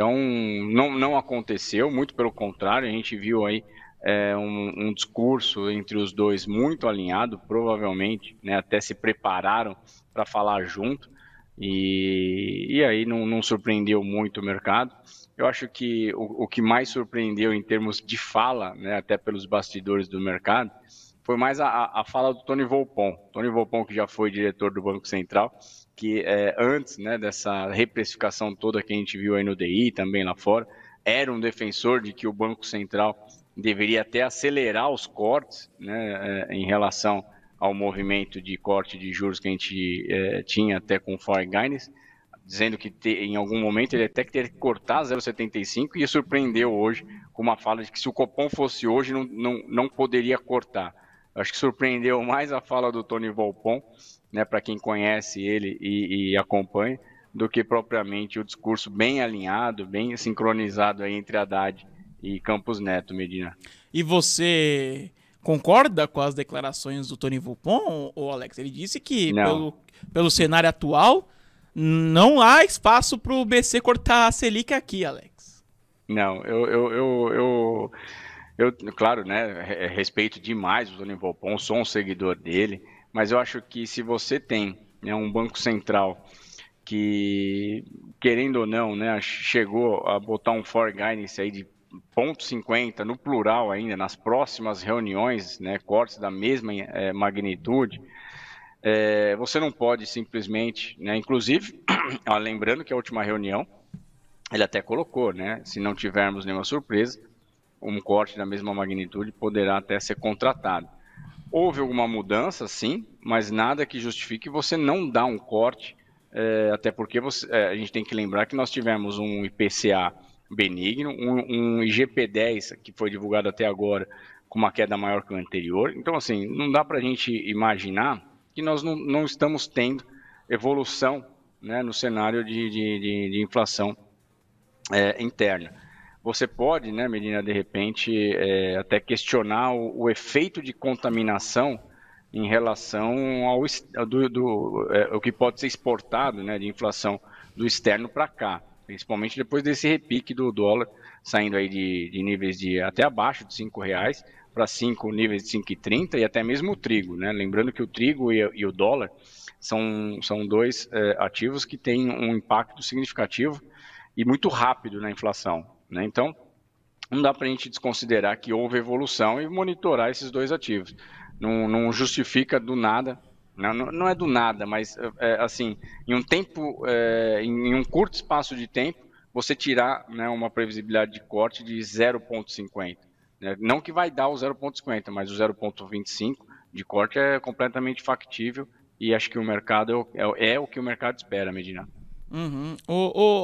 Então, não, não aconteceu, muito pelo contrário, a gente viu aí é, um, um, discurso entre os dois muito alinhado, provavelmente, né, até se prepararam para falar junto, e, e aí não, não, surpreendeu muito o mercado. Eu acho que o, o que mais surpreendeu em termos de fala, né, até pelos bastidores do mercado, foi mais a, a fala do Tony Volpon. Tony Volpon, que já foi diretor do Banco Central, que é, antes né, dessa reprecificação toda que a gente viu aí no DI, também lá fora, era um defensor de que o Banco Central deveria até acelerar os cortes né, é, em relação ao movimento de corte de juros que a gente é, tinha até com o Foreign Guidance, dizendo que te, em algum momento ele até que teria que cortar 0,75 e surpreendeu hoje com uma fala de que se o Copom fosse hoje não, não, não poderia cortar. Acho que surpreendeu mais a fala do Tony Volpon né, para quem conhece ele e, e, acompanha, do que propriamente o discurso bem alinhado, bem sincronizado entre Haddad e Campos Neto, Medina. E você concorda com as declarações do Tony Vupon, ou Alex? Ele disse que, pelo, pelo cenário atual, não há espaço para o BC cortar a Selic aqui, Alex. Não, eu, eu, eu, eu... Eu, claro, né, respeito demais o Tony Volpon, sou um seguidor dele, mas eu acho que se você tem né, um banco central que, querendo ou não, né, chegou a botar um for guidance aí de 0,50 no plural ainda, nas próximas reuniões, né, cortes da mesma é, magnitude, é, você não pode simplesmente, né, inclusive, ah, lembrando que a última reunião, ele até colocou, né, se não tivermos nenhuma surpresa, um corte da mesma magnitude poderá até ser contratado. Houve alguma mudança, sim, mas nada que justifique você não dar um corte, é, até porque você, é, a gente tem que lembrar que nós tivemos um IPCA benigno, um, um IGP-10 que foi divulgado até agora com uma queda maior que o anterior. Então, assim, não dá para a gente imaginar que nós não, não estamos tendo evolução né, no cenário de, de, de, de inflação é, interna você pode, né, Medina, de repente, é, até questionar o, o, efeito de contaminação em relação ao do, do é, o que pode ser exportado, né, de inflação do externo para cá, principalmente depois desse repique do dólar saindo aí de, de níveis de até abaixo de cinco reais para cinco níveis de 5,30 e até mesmo o trigo, né? Lembrando que o trigo e, e o dólar são, são dois é, ativos que têm um impacto significativo e muito rápido na inflação. Né? Então, não dá para a gente desconsiderar que houve evolução e monitorar esses dois ativos. Não, não justifica do nada, né? não, não, é do nada, mas é, é assim, em um tempo, é, em um curto espaço de tempo, você tirar né, uma previsibilidade de corte de 0,50. Né? Não que vai dar o 0,50, mas o 0,25 de corte é completamente factível e acho que o mercado é, é, é o que o mercado espera, Medina. Uhum. O,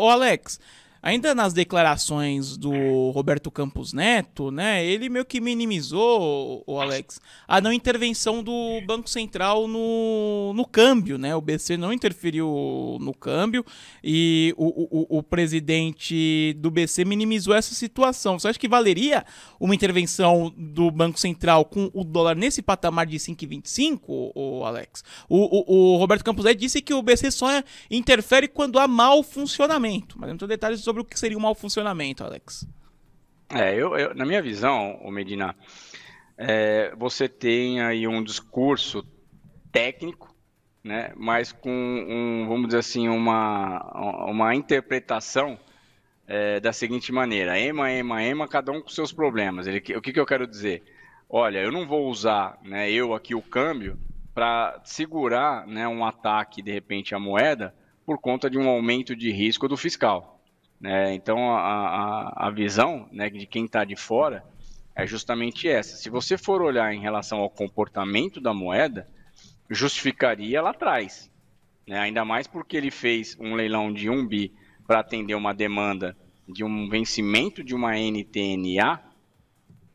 o, o Alex, ainda nas declarações do Roberto Campos Neto, né, ele meio que minimizou, o Alex, a não intervenção do Banco Central no, no câmbio, né? O BC não interferiu no câmbio e o, o, o presidente do BC minimizou essa situação. Você acha que valeria uma intervenção do Banco Central com o dólar nesse patamar de 5,25, o Alex? O, o, o Roberto Campos Neto disse que o BC só interfere quando há mau funcionamento, mas não tem detalhes sobre sobre o que seria um mau funcionamento, Alex. É, eu, eu na minha visão, o Medina, é, você tem aí um discurso técnico, né, mas com, um, vamos dizer assim, uma, uma interpretação é, da seguinte maneira: ema, ema, ema, cada um com seus problemas. Ele, o que, que eu quero dizer? Olha, eu não vou usar, né, eu aqui o câmbio para segurar, né, um ataque de repente à moeda por conta de um aumento de risco do fiscal. Né? Então, a, a, a visão né, de quem está de fora é justamente essa. Se você for olhar em relação ao comportamento da moeda, justificaria lá atrás. Né? Ainda mais porque ele fez um leilão de 1 bi para atender uma demanda de um vencimento de uma NTNA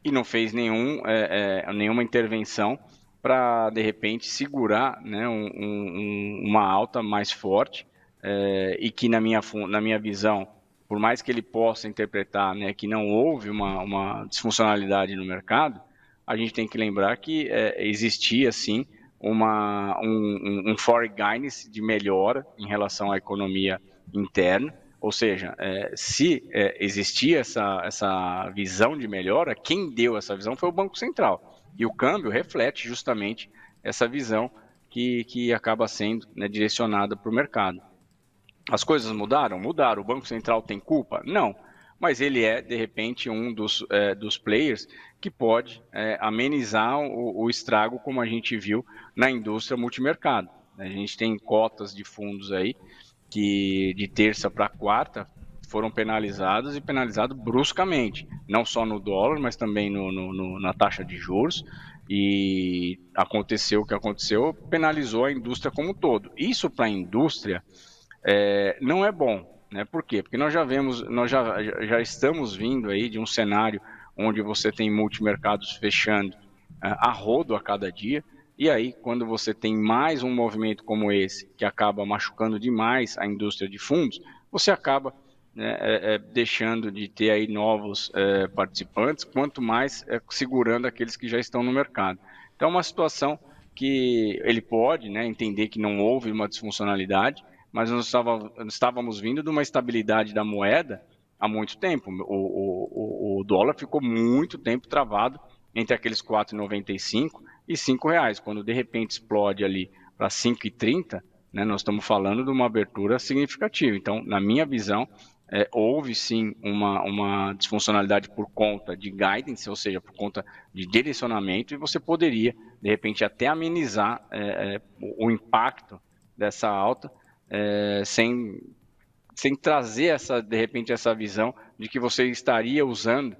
e não fez nenhum, é, é, nenhuma intervenção para, de repente, segurar né, um, um, uma alta mais forte é, e que, na minha, na minha visão, por mais que ele possa interpretar né, que não houve uma, uma disfuncionalidade no mercado, a gente tem que lembrar que é, existia, sim, uma, um, um forward guidance de melhora em relação à economia interna, ou seja, é, se é, existia essa, essa visão de melhora, quem deu essa visão foi o Banco Central. E o câmbio reflete justamente essa visão que, que acaba sendo né, direcionada para o mercado. As coisas mudaram? Mudaram. O Banco Central tem culpa? Não. Mas ele é, de repente, um dos, é, dos players que pode é, amenizar o, o estrago, como a gente viu na indústria multimercado. A gente tem cotas de fundos aí que de terça para quarta foram penalizados e penalizados bruscamente, não só no dólar, mas também no, no, no, na taxa de juros. E aconteceu o que aconteceu, penalizou a indústria como um todo. Isso para a indústria é, não é bom. Né? Por quê? Porque nós já vemos, nós já, já estamos vindo aí de um cenário onde você tem multimercados fechando é, a rodo a cada dia. E aí, quando você tem mais um movimento como esse, que acaba machucando demais a indústria de fundos, você acaba né, é, é, deixando de ter aí novos é, participantes, quanto mais é, segurando aqueles que já estão no mercado. Então, é uma situação que ele pode né, entender que não houve uma disfuncionalidade, mas nós estávamos vindo de uma estabilidade da moeda há muito tempo. O, o, o dólar ficou muito tempo travado entre aqueles 4,95 e 5 reais. Quando de repente explode ali para 5,30, né, nós estamos falando de uma abertura significativa. Então, na minha visão, é, houve sim uma, uma disfuncionalidade por conta de guidance, ou seja, por conta de direcionamento, e você poderia, de repente, até amenizar é, é o impacto dessa alta, é, sem, sem trazer essa, de repente, essa visão de que você estaria usando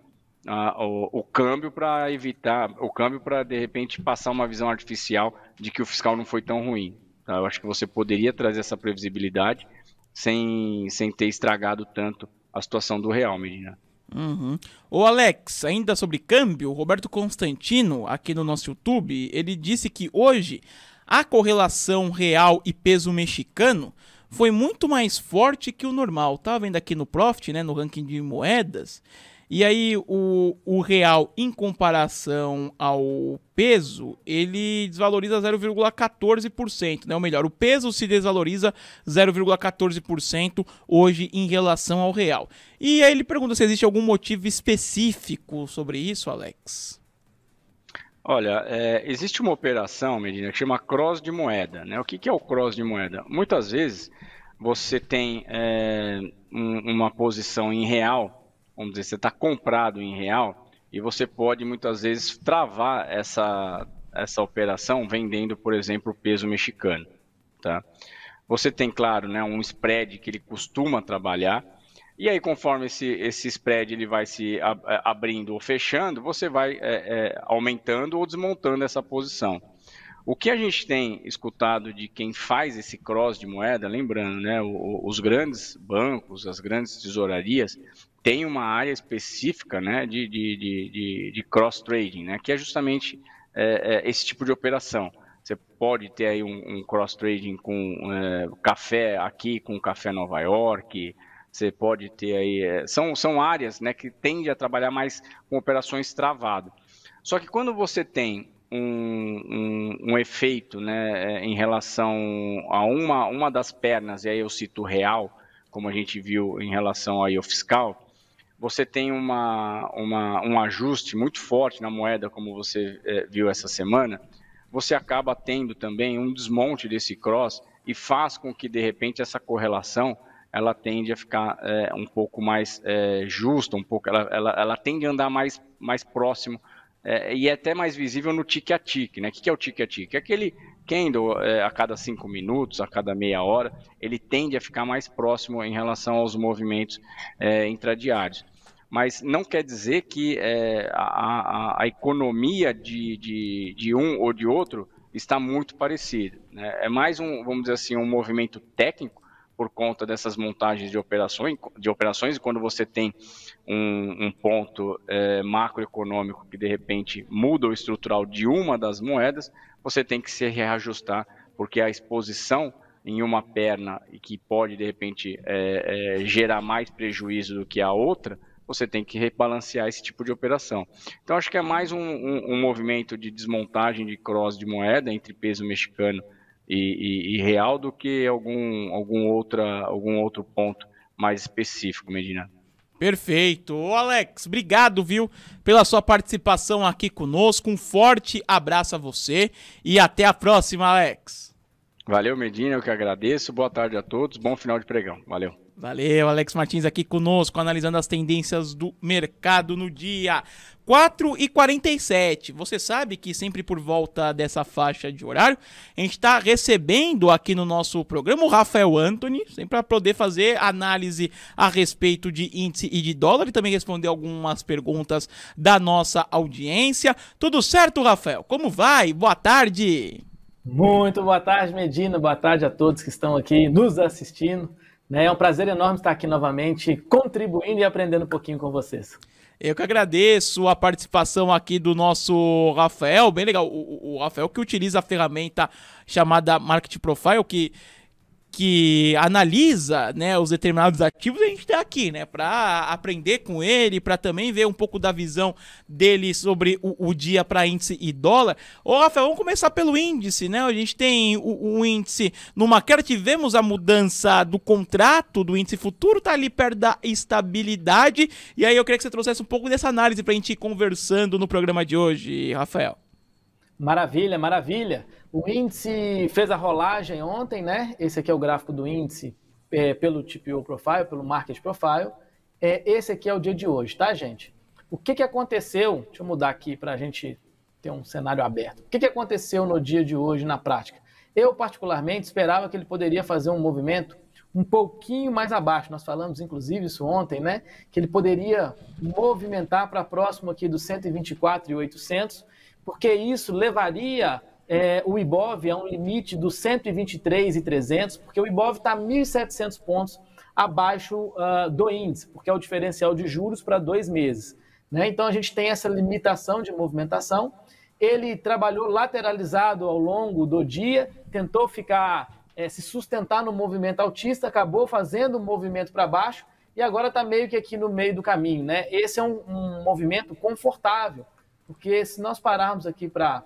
a, o, o, câmbio para evitar, o câmbio para de repente passar uma visão artificial de que o fiscal não foi tão ruim. Tá? Eu acho que você poderia trazer essa previsibilidade sem, sem ter estragado tanto a situação do real, Medina. Uhum. O Alex, ainda sobre câmbio, Roberto Constantino, aqui no nosso YouTube, ele disse que hoje a correlação real e peso mexicano foi muito mais forte que o normal. Tá vendo aqui no Profit, né, no ranking de moedas, e aí o, o real em comparação ao peso, ele desvaloriza 0,14%, né? Ou melhor, o peso se desvaloriza 0,14% hoje em relação ao real. E aí ele pergunta se existe algum motivo específico sobre isso, Alex. Olha, é, existe uma operação, Medina, que chama cross de moeda. Né? O que, que é o cross de moeda? Muitas vezes você tem é, um, uma posição em real, vamos dizer, você está comprado em real e você pode muitas vezes travar essa, essa operação vendendo, por exemplo, o peso mexicano. Tá? Você tem, claro, né, um spread que ele costuma trabalhar, e aí, conforme esse, esse spread ele vai se eh, abrindo ou fechando, você vai é, é, aumentando ou desmontando essa posição. O que a gente tem escutado de quem faz esse cross de moeda, lembrando, né, os grandes bancos, as grandes tesourarias, têm uma área específica né, de, de, de, de cross-trading, né, que é justamente é, esse tipo de operação. Você pode ter aí um, um cross-trading com café aqui, com café Nova York, você pode ter aí. É, são, são áreas né, que tende a trabalhar mais com operações travadas. Só que quando você tem um, um, um, efeito né, é, em relação a uma, uma das pernas, e aí eu cito real, como a gente viu em relação aí ao fiscal, você tem uma, uma, um ajuste muito forte na moeda, como você é, viu essa semana, você acaba tendo também um desmonte desse cross e faz com que, de repente, essa correlação ela tende a ficar é, um pouco mais é, justa, um pouco, ela, ela, ela, tende a andar mais, mais próximo é, e é até mais visível no tique a tique, né? O que é o tique a tique? É aquele candle é, a cada cinco minutos, a cada meia hora, ele tende a ficar mais próximo em relação aos movimentos é, intradiários. Mas não quer dizer que é, a, a, a, economia de, de, de um ou de outro está muito parecida. Né? É mais um, vamos dizer assim, um movimento técnico por conta dessas montagens de operações, de operações e quando você tem um, um ponto é, macroeconômico que de repente muda o estrutural de uma das moedas, você tem que se reajustar, porque a exposição em uma perna e que pode de repente é, é, gerar mais prejuízo do que a outra, você tem que rebalancear esse tipo de operação. Então, acho que é mais um, um, um movimento de desmontagem de cross de moeda entre peso mexicano e, e, e real do que algum, algum, outra, algum outro ponto mais específico, Medina. Perfeito. Ô Alex, obrigado, viu, pela sua participação aqui conosco. Um forte abraço a você e até a próxima, Alex. Valeu, Medina, eu que agradeço. Boa tarde a todos. Bom final de pregão. Valeu. Valeu, Alex Martins aqui conosco, analisando as tendências do mercado no dia. 4 e 47 Você sabe que sempre por volta dessa faixa de horário, a gente está recebendo aqui no nosso programa o Rafael Anthony, sempre para poder fazer análise a respeito de índice e de dólar e também responder algumas perguntas da nossa audiência. Tudo certo, Rafael? Como vai? Boa tarde. Muito boa tarde, Medina. Boa tarde a todos que estão aqui nos assistindo. Né? É um prazer enorme estar aqui novamente, contribuindo e aprendendo um pouquinho com vocês. Eu que agradeço a participação aqui do nosso Rafael, bem legal. O, o Rafael que utiliza a ferramenta chamada Market Profile, que que analisa né, os determinados ativos, a gente está aqui, né? Para aprender com ele, para também ver um pouco da visão dele sobre o, o dia para índice e dólar. Ô, Rafael, vamos começar pelo índice, né? A gente tem o, o índice numa queda, tivemos a mudança do contrato do índice futuro, tá ali perto da estabilidade. E aí eu queria que você trouxesse um pouco dessa análise para a gente ir conversando no programa de hoje, Rafael. Maravilha, maravilha. O índice fez a rolagem ontem, né? Esse aqui é o gráfico do índice é, pelo TPO Profile, pelo Market Profile. É, esse aqui é o dia de hoje, tá, gente? O que, que aconteceu? Deixa eu mudar aqui para a gente ter um cenário aberto. O que, que aconteceu no dia de hoje na prática? Eu, particularmente, esperava que ele poderia fazer um movimento um pouquinho mais abaixo. Nós falamos, inclusive, isso ontem, né? Que ele poderia movimentar para próximo aqui dos 124,800, porque isso levaria é, o IBOV é um limite dos 123,300, porque o IBOV está 1.700 pontos abaixo uh, do índice, porque é o diferencial de juros para dois meses. Né? Então a gente tem essa limitação de movimentação. Ele trabalhou lateralizado ao longo do dia, tentou ficar é, se sustentar no movimento altista, acabou fazendo um movimento para baixo e agora está meio que aqui no meio do caminho. Né? Esse é um, um movimento confortável, porque se nós pararmos aqui para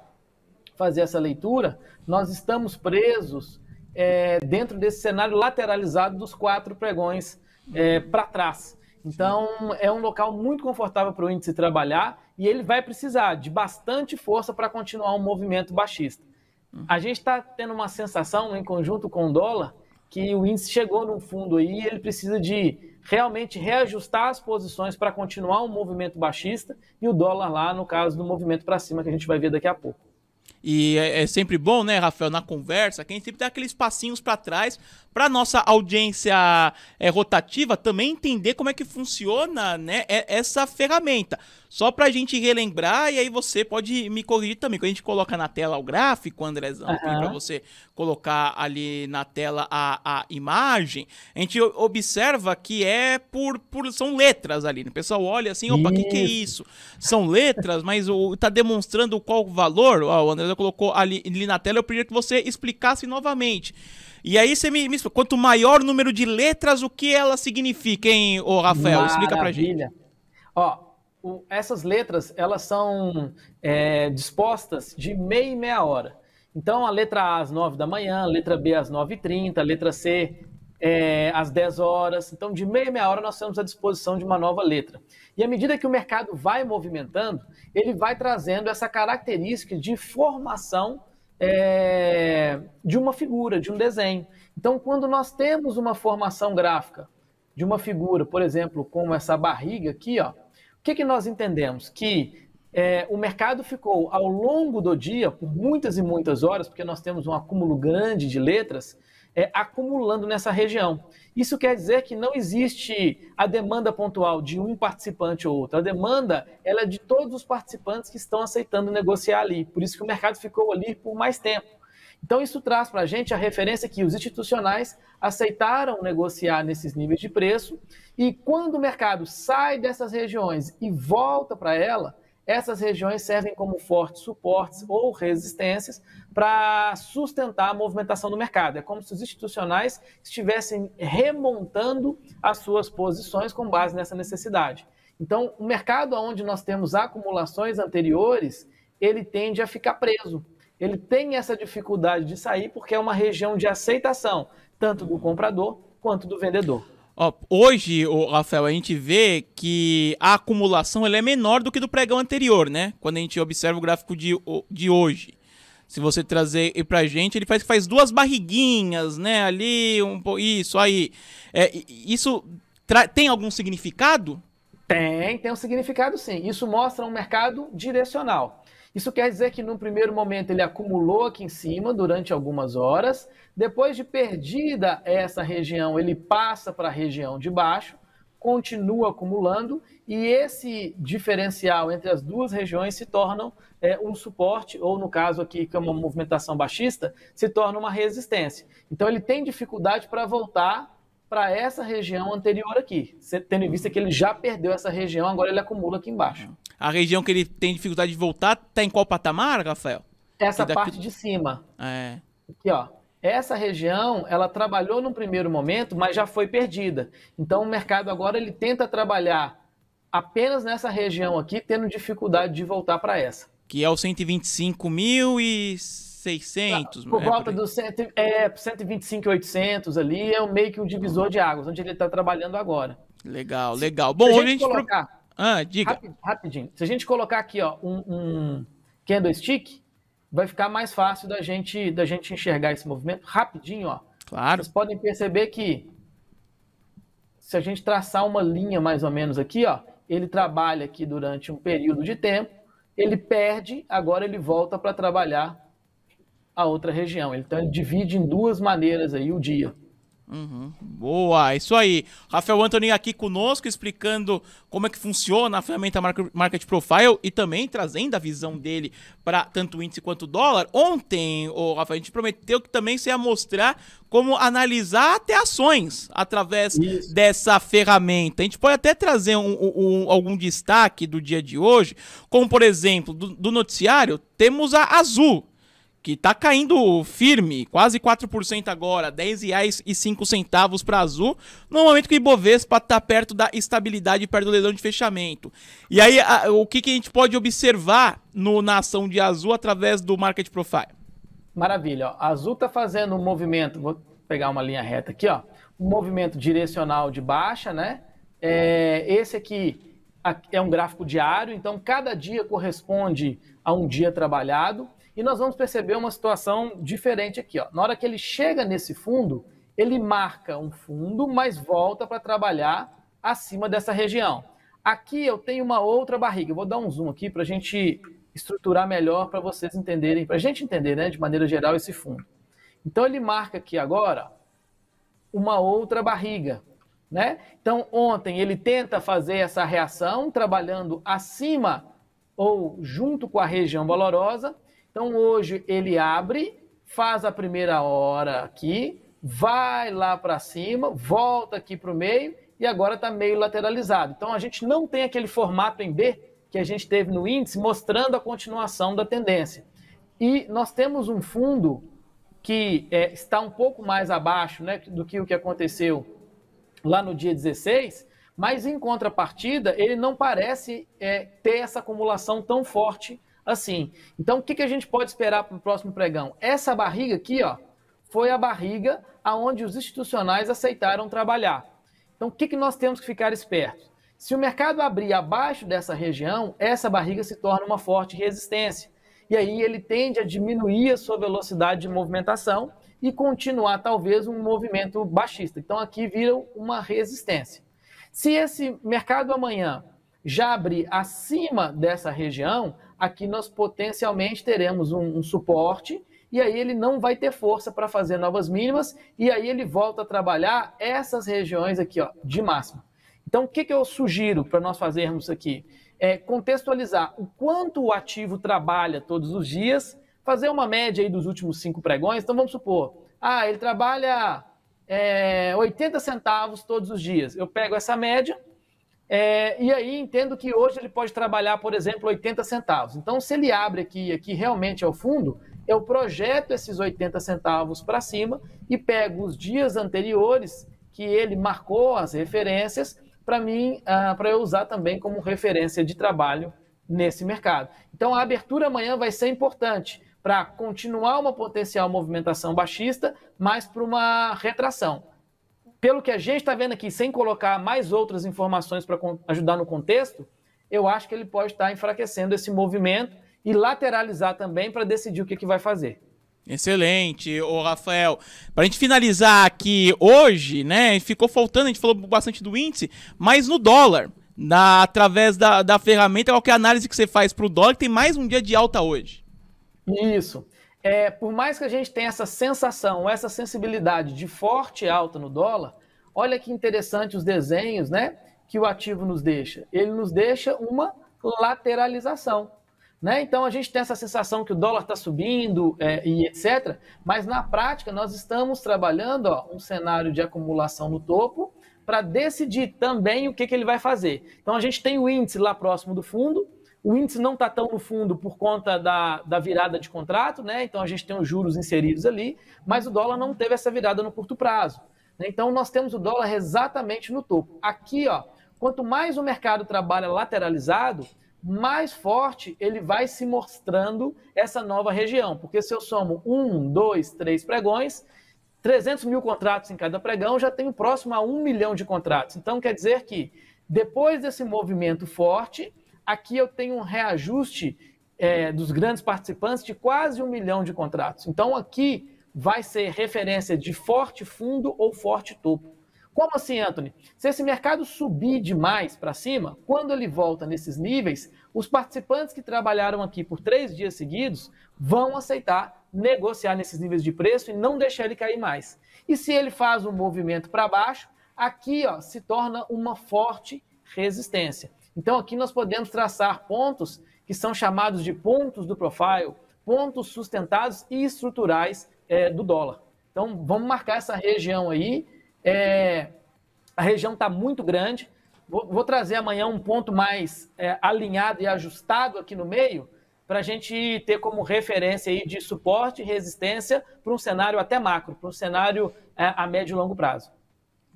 fazer essa leitura, nós estamos presos é, dentro desse cenário lateralizado dos quatro pregões é, para trás. Então, é um local muito confortável para o índice trabalhar e ele vai precisar de bastante força para continuar um movimento baixista. A gente está tendo uma sensação, em conjunto com o dólar, que o índice chegou num fundo aí e ele precisa de realmente reajustar as posições para continuar um movimento baixista e o dólar lá, no caso do movimento para cima que a gente vai ver daqui a pouco. E é, é, sempre bom, né, Rafael, na conversa, que a gente sempre dá aqueles passinhos para trás para nossa audiência é, rotativa também entender como é que funciona né, é, essa ferramenta. Só pra gente relembrar, e aí você pode me corrigir também. Quando a gente coloca na tela o gráfico, Andrezão, uhum. para você colocar ali na tela a, a imagem, a gente observa que é por, por são letras ali. Né? O pessoal olha assim, opa, o que, que é isso? São letras, mas o, tá demonstrando qual valor. Ó, o Andrezão colocou ali, ali na tela, eu queria que você explicasse novamente. E aí você me, me explica, quanto maior o número de letras, o que ela significa, hein, ô Rafael? Maravilha. Explica pra gente. Ó, o, essas letras elas são é, dispostas de meia e meia hora. Então, a letra A às 9 da manhã, a letra B às 9h30, a letra C é, às 10 horas. Então, de meia e meia hora, nós temos à disposição de uma nova letra. E à medida que o mercado vai movimentando, ele vai trazendo essa característica de formação é, de uma figura, de um desenho. Então, quando nós temos uma formação gráfica de uma figura, por exemplo, como essa barriga aqui, ó, que, que nós entendemos? Que é, o mercado ficou ao longo do dia, por muitas e muitas horas, porque nós temos um acúmulo grande de letras, é, acumulando nessa região. Isso quer dizer que não existe a demanda pontual de um participante ou outro. A demanda ela é de todos os participantes que estão aceitando negociar ali. Por isso que o mercado ficou ali por mais tempo. Então, isso traz para a gente a referência que os institucionais aceitaram negociar nesses níveis de preço, e quando o mercado sai dessas regiões e volta para ela, essas regiões servem como fortes suportes ou resistências para sustentar a movimentação do mercado. É como se os institucionais estivessem remontando as suas posições com base nessa necessidade. Então, o mercado onde nós temos acumulações anteriores, ele tende a ficar preso, ele tem essa dificuldade de sair porque é uma região de aceitação, tanto do comprador quanto do vendedor. hoje, Rafael, a gente vê que a acumulação é menor do que do pregão anterior, né? Quando a gente observa o gráfico de, de hoje. Se você trazer pra gente, ele faz, faz duas barriguinhas, né? Ali, um isso aí. É, isso tem algum significado? Tem, tem um significado sim. Isso mostra um mercado direcional. Isso quer dizer que no primeiro momento ele acumulou aqui em cima durante algumas horas, depois de perdida essa região, ele passa para a região de baixo, continua acumulando e esse diferencial entre as duas regiões se tornam é, um suporte, ou no caso aqui, que é uma movimentação baixista, se torna uma resistência. Então ele tem dificuldade para voltar para essa região anterior aqui, tendo em vista que ele já perdeu essa região, agora ele acumula aqui embaixo. A região que ele tem dificuldade de voltar está em qual patamar, Rafael? Essa daqui... parte de cima. É. Aqui, ó. Essa região, ela trabalhou num primeiro momento, mas já foi perdida. Então o mercado agora ele tenta trabalhar apenas nessa região aqui, tendo dificuldade de voltar para essa. Que é o 125 mil e 600? Por né, volta dos cento, é, 125, 800 ali, é meio que um divisor de águas, onde ele está trabalhando agora. Legal, legal. Bom, hoje a gente... Colocar, pro... ah, diga. Rapid, rapidinho. Se a gente colocar aqui ó, um, um candlestick, vai ficar mais fácil da gente, da gente enxergar esse movimento rapidinho. Ó. Claro. Vocês podem perceber que se a gente traçar uma linha mais ou menos aqui, ó, ele trabalha aqui durante um período de tempo, ele perde, agora ele volta para trabalhar a outra região. Então ele divide em duas maneiras aí o dia. Uhum. Boa, isso aí. Rafael Anthony aqui conosco explicando como é que funciona a ferramenta Market Profile e também trazendo a visão dele para tanto índice quanto dólar. Ontem, o Rafael, a gente prometeu que também você ia mostrar como analisar até ações através isso. dessa ferramenta. A gente pode até trazer um, um, algum destaque do dia de hoje, como por exemplo, do, do noticiário, temos a Azul que tá caindo firme, quase 4% agora, R$ 10,05 para azul, no momento que o Ibovespa tá perto da estabilidade, perto do leilão de fechamento. E aí, a, o que, que a gente pode observar no, na ação de azul através do Market Profile? Maravilha, ó. azul tá fazendo um movimento, vou pegar uma linha reta aqui, ó, um movimento direcional de baixa, né? É, esse aqui é um gráfico diário, então cada dia corresponde a um dia trabalhado. E nós vamos perceber uma situação diferente aqui. Ó. Na hora que ele chega nesse fundo, ele marca um fundo, mas volta para trabalhar acima dessa região. Aqui eu tenho uma outra barriga. Eu vou dar um zoom aqui para a gente estruturar melhor para vocês entenderem, para a gente entender, né, de maneira geral, esse fundo. Então ele marca aqui agora uma outra barriga, né? Então ontem ele tenta fazer essa reação trabalhando acima ou junto com a região valorosa então hoje ele abre, faz a primeira hora aqui, vai lá para cima, volta aqui para o meio e agora está meio lateralizado. Então a gente não tem aquele formato em B que a gente teve no índice mostrando a continuação da tendência. E nós temos um fundo que é, está um pouco mais abaixo né, do que o que aconteceu lá no dia 16, mas em contrapartida ele não parece é, ter essa acumulação tão forte assim. Então, o que, que a gente pode esperar para o próximo pregão? Essa barriga aqui, ó, foi a barriga aonde os institucionais aceitaram trabalhar. Então, o que, que nós temos que ficar espertos? Se o mercado abrir abaixo dessa região, essa barriga se torna uma forte resistência. E aí ele tende a diminuir a sua velocidade de movimentação e continuar, talvez, um movimento baixista. Então, aqui viram uma resistência. Se esse mercado amanhã já abrir acima dessa região, aqui nós potencialmente teremos um, um suporte e aí ele não vai ter força para fazer novas mínimas e aí ele volta a trabalhar essas regiões aqui ó, de máxima. Então, o que, que eu sugiro para nós fazermos aqui? É contextualizar o quanto o ativo trabalha todos os dias, fazer uma média aí dos últimos cinco pregões. Então, vamos supor, ah, ele trabalha é, 80 centavos todos os dias. Eu pego essa média, é, e aí entendo que hoje ele pode trabalhar, por exemplo, 80 centavos. Então, se ele abre aqui, aqui realmente é o fundo, eu projeto esses 80 centavos para cima e pego os dias anteriores que ele marcou as referências para mim, ah, para eu usar também como referência de trabalho nesse mercado. Então, a abertura amanhã vai ser importante para continuar uma potencial movimentação baixista, mas para uma retração pelo que a gente está vendo aqui, sem colocar mais outras informações para ajudar no contexto, eu acho que ele pode estar tá enfraquecendo esse movimento e lateralizar também para decidir o que, que vai fazer. Excelente, ô Rafael. Pra gente finalizar aqui hoje, né? Ficou faltando, a gente falou bastante do índice, mas no dólar, na, através da, da ferramenta, qual é a análise que você faz pro dólar? Tem mais um dia de alta hoje. Isso é, por mais que a gente tenha essa sensação, essa sensibilidade de forte alta no dólar, olha que interessante os desenhos né, que o ativo nos deixa. Ele nos deixa uma lateralização. Né? Então a gente tem essa sensação que o dólar está subindo é, e etc. Mas na prática nós estamos trabalhando ó, um cenário de acumulação no topo para decidir também o que, que ele vai fazer. Então a gente tem o índice lá próximo do fundo, o índice não está tão no fundo por conta da, da virada de contrato, né? Então a gente tem os juros inseridos ali, mas o dólar não teve essa virada no curto prazo. Né? Então nós temos o dólar exatamente no topo. Aqui, ó, quanto mais o mercado trabalha lateralizado, mais forte ele vai se mostrando essa nova região. Porque se eu somo um, dois, três pregões, 300 mil contratos em cada pregão, já tenho próximo a um milhão de contratos. Então quer dizer que depois desse movimento forte Aqui eu tenho um reajuste é, dos grandes participantes de quase um milhão de contratos. Então aqui vai ser referência de forte fundo ou forte topo. Como assim, Anthony? Se esse mercado subir demais para cima, quando ele volta nesses níveis, os participantes que trabalharam aqui por três dias seguidos vão aceitar negociar nesses níveis de preço e não deixar ele cair mais. E se ele faz um movimento para baixo, aqui ó, se torna uma forte resistência. Então, aqui nós podemos traçar pontos que são chamados de pontos do profile, pontos sustentados e estruturais é, do dólar. Então, vamos marcar essa região aí. É, a região está muito grande. Vou, vou, trazer amanhã um ponto mais é, alinhado e ajustado aqui no meio, para a gente ter como referência aí de suporte e resistência para um cenário até macro, para um cenário é, a médio e longo prazo.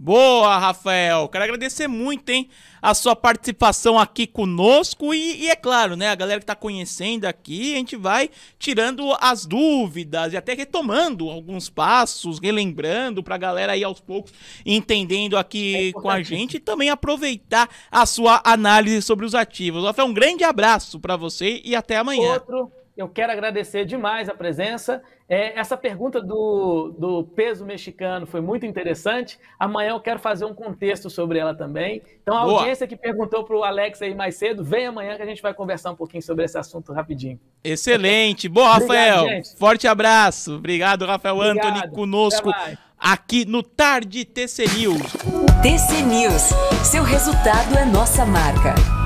Boa, Rafael. Quero agradecer muito, hein, a sua participação aqui conosco e, e, é claro, né, a galera que tá conhecendo aqui, a gente vai tirando as dúvidas e até retomando alguns passos, relembrando pra galera aí aos poucos entendendo aqui é com a gente e também aproveitar a sua análise sobre os ativos. Rafael, um grande abraço para você e até amanhã. Outro eu quero agradecer demais a presença. É, essa pergunta do, do, peso mexicano foi muito interessante. Amanhã eu quero fazer um contexto sobre ela também. Então, a Boa. audiência que perguntou para o Alex aí mais cedo, vem amanhã que a gente vai conversar um pouquinho sobre esse assunto rapidinho. Excelente. Boa, Rafael. Obrigado, Forte abraço. Obrigado, Rafael Obrigado. Anthony, conosco aqui no Tarde TC News. TC News. Seu resultado é nossa marca.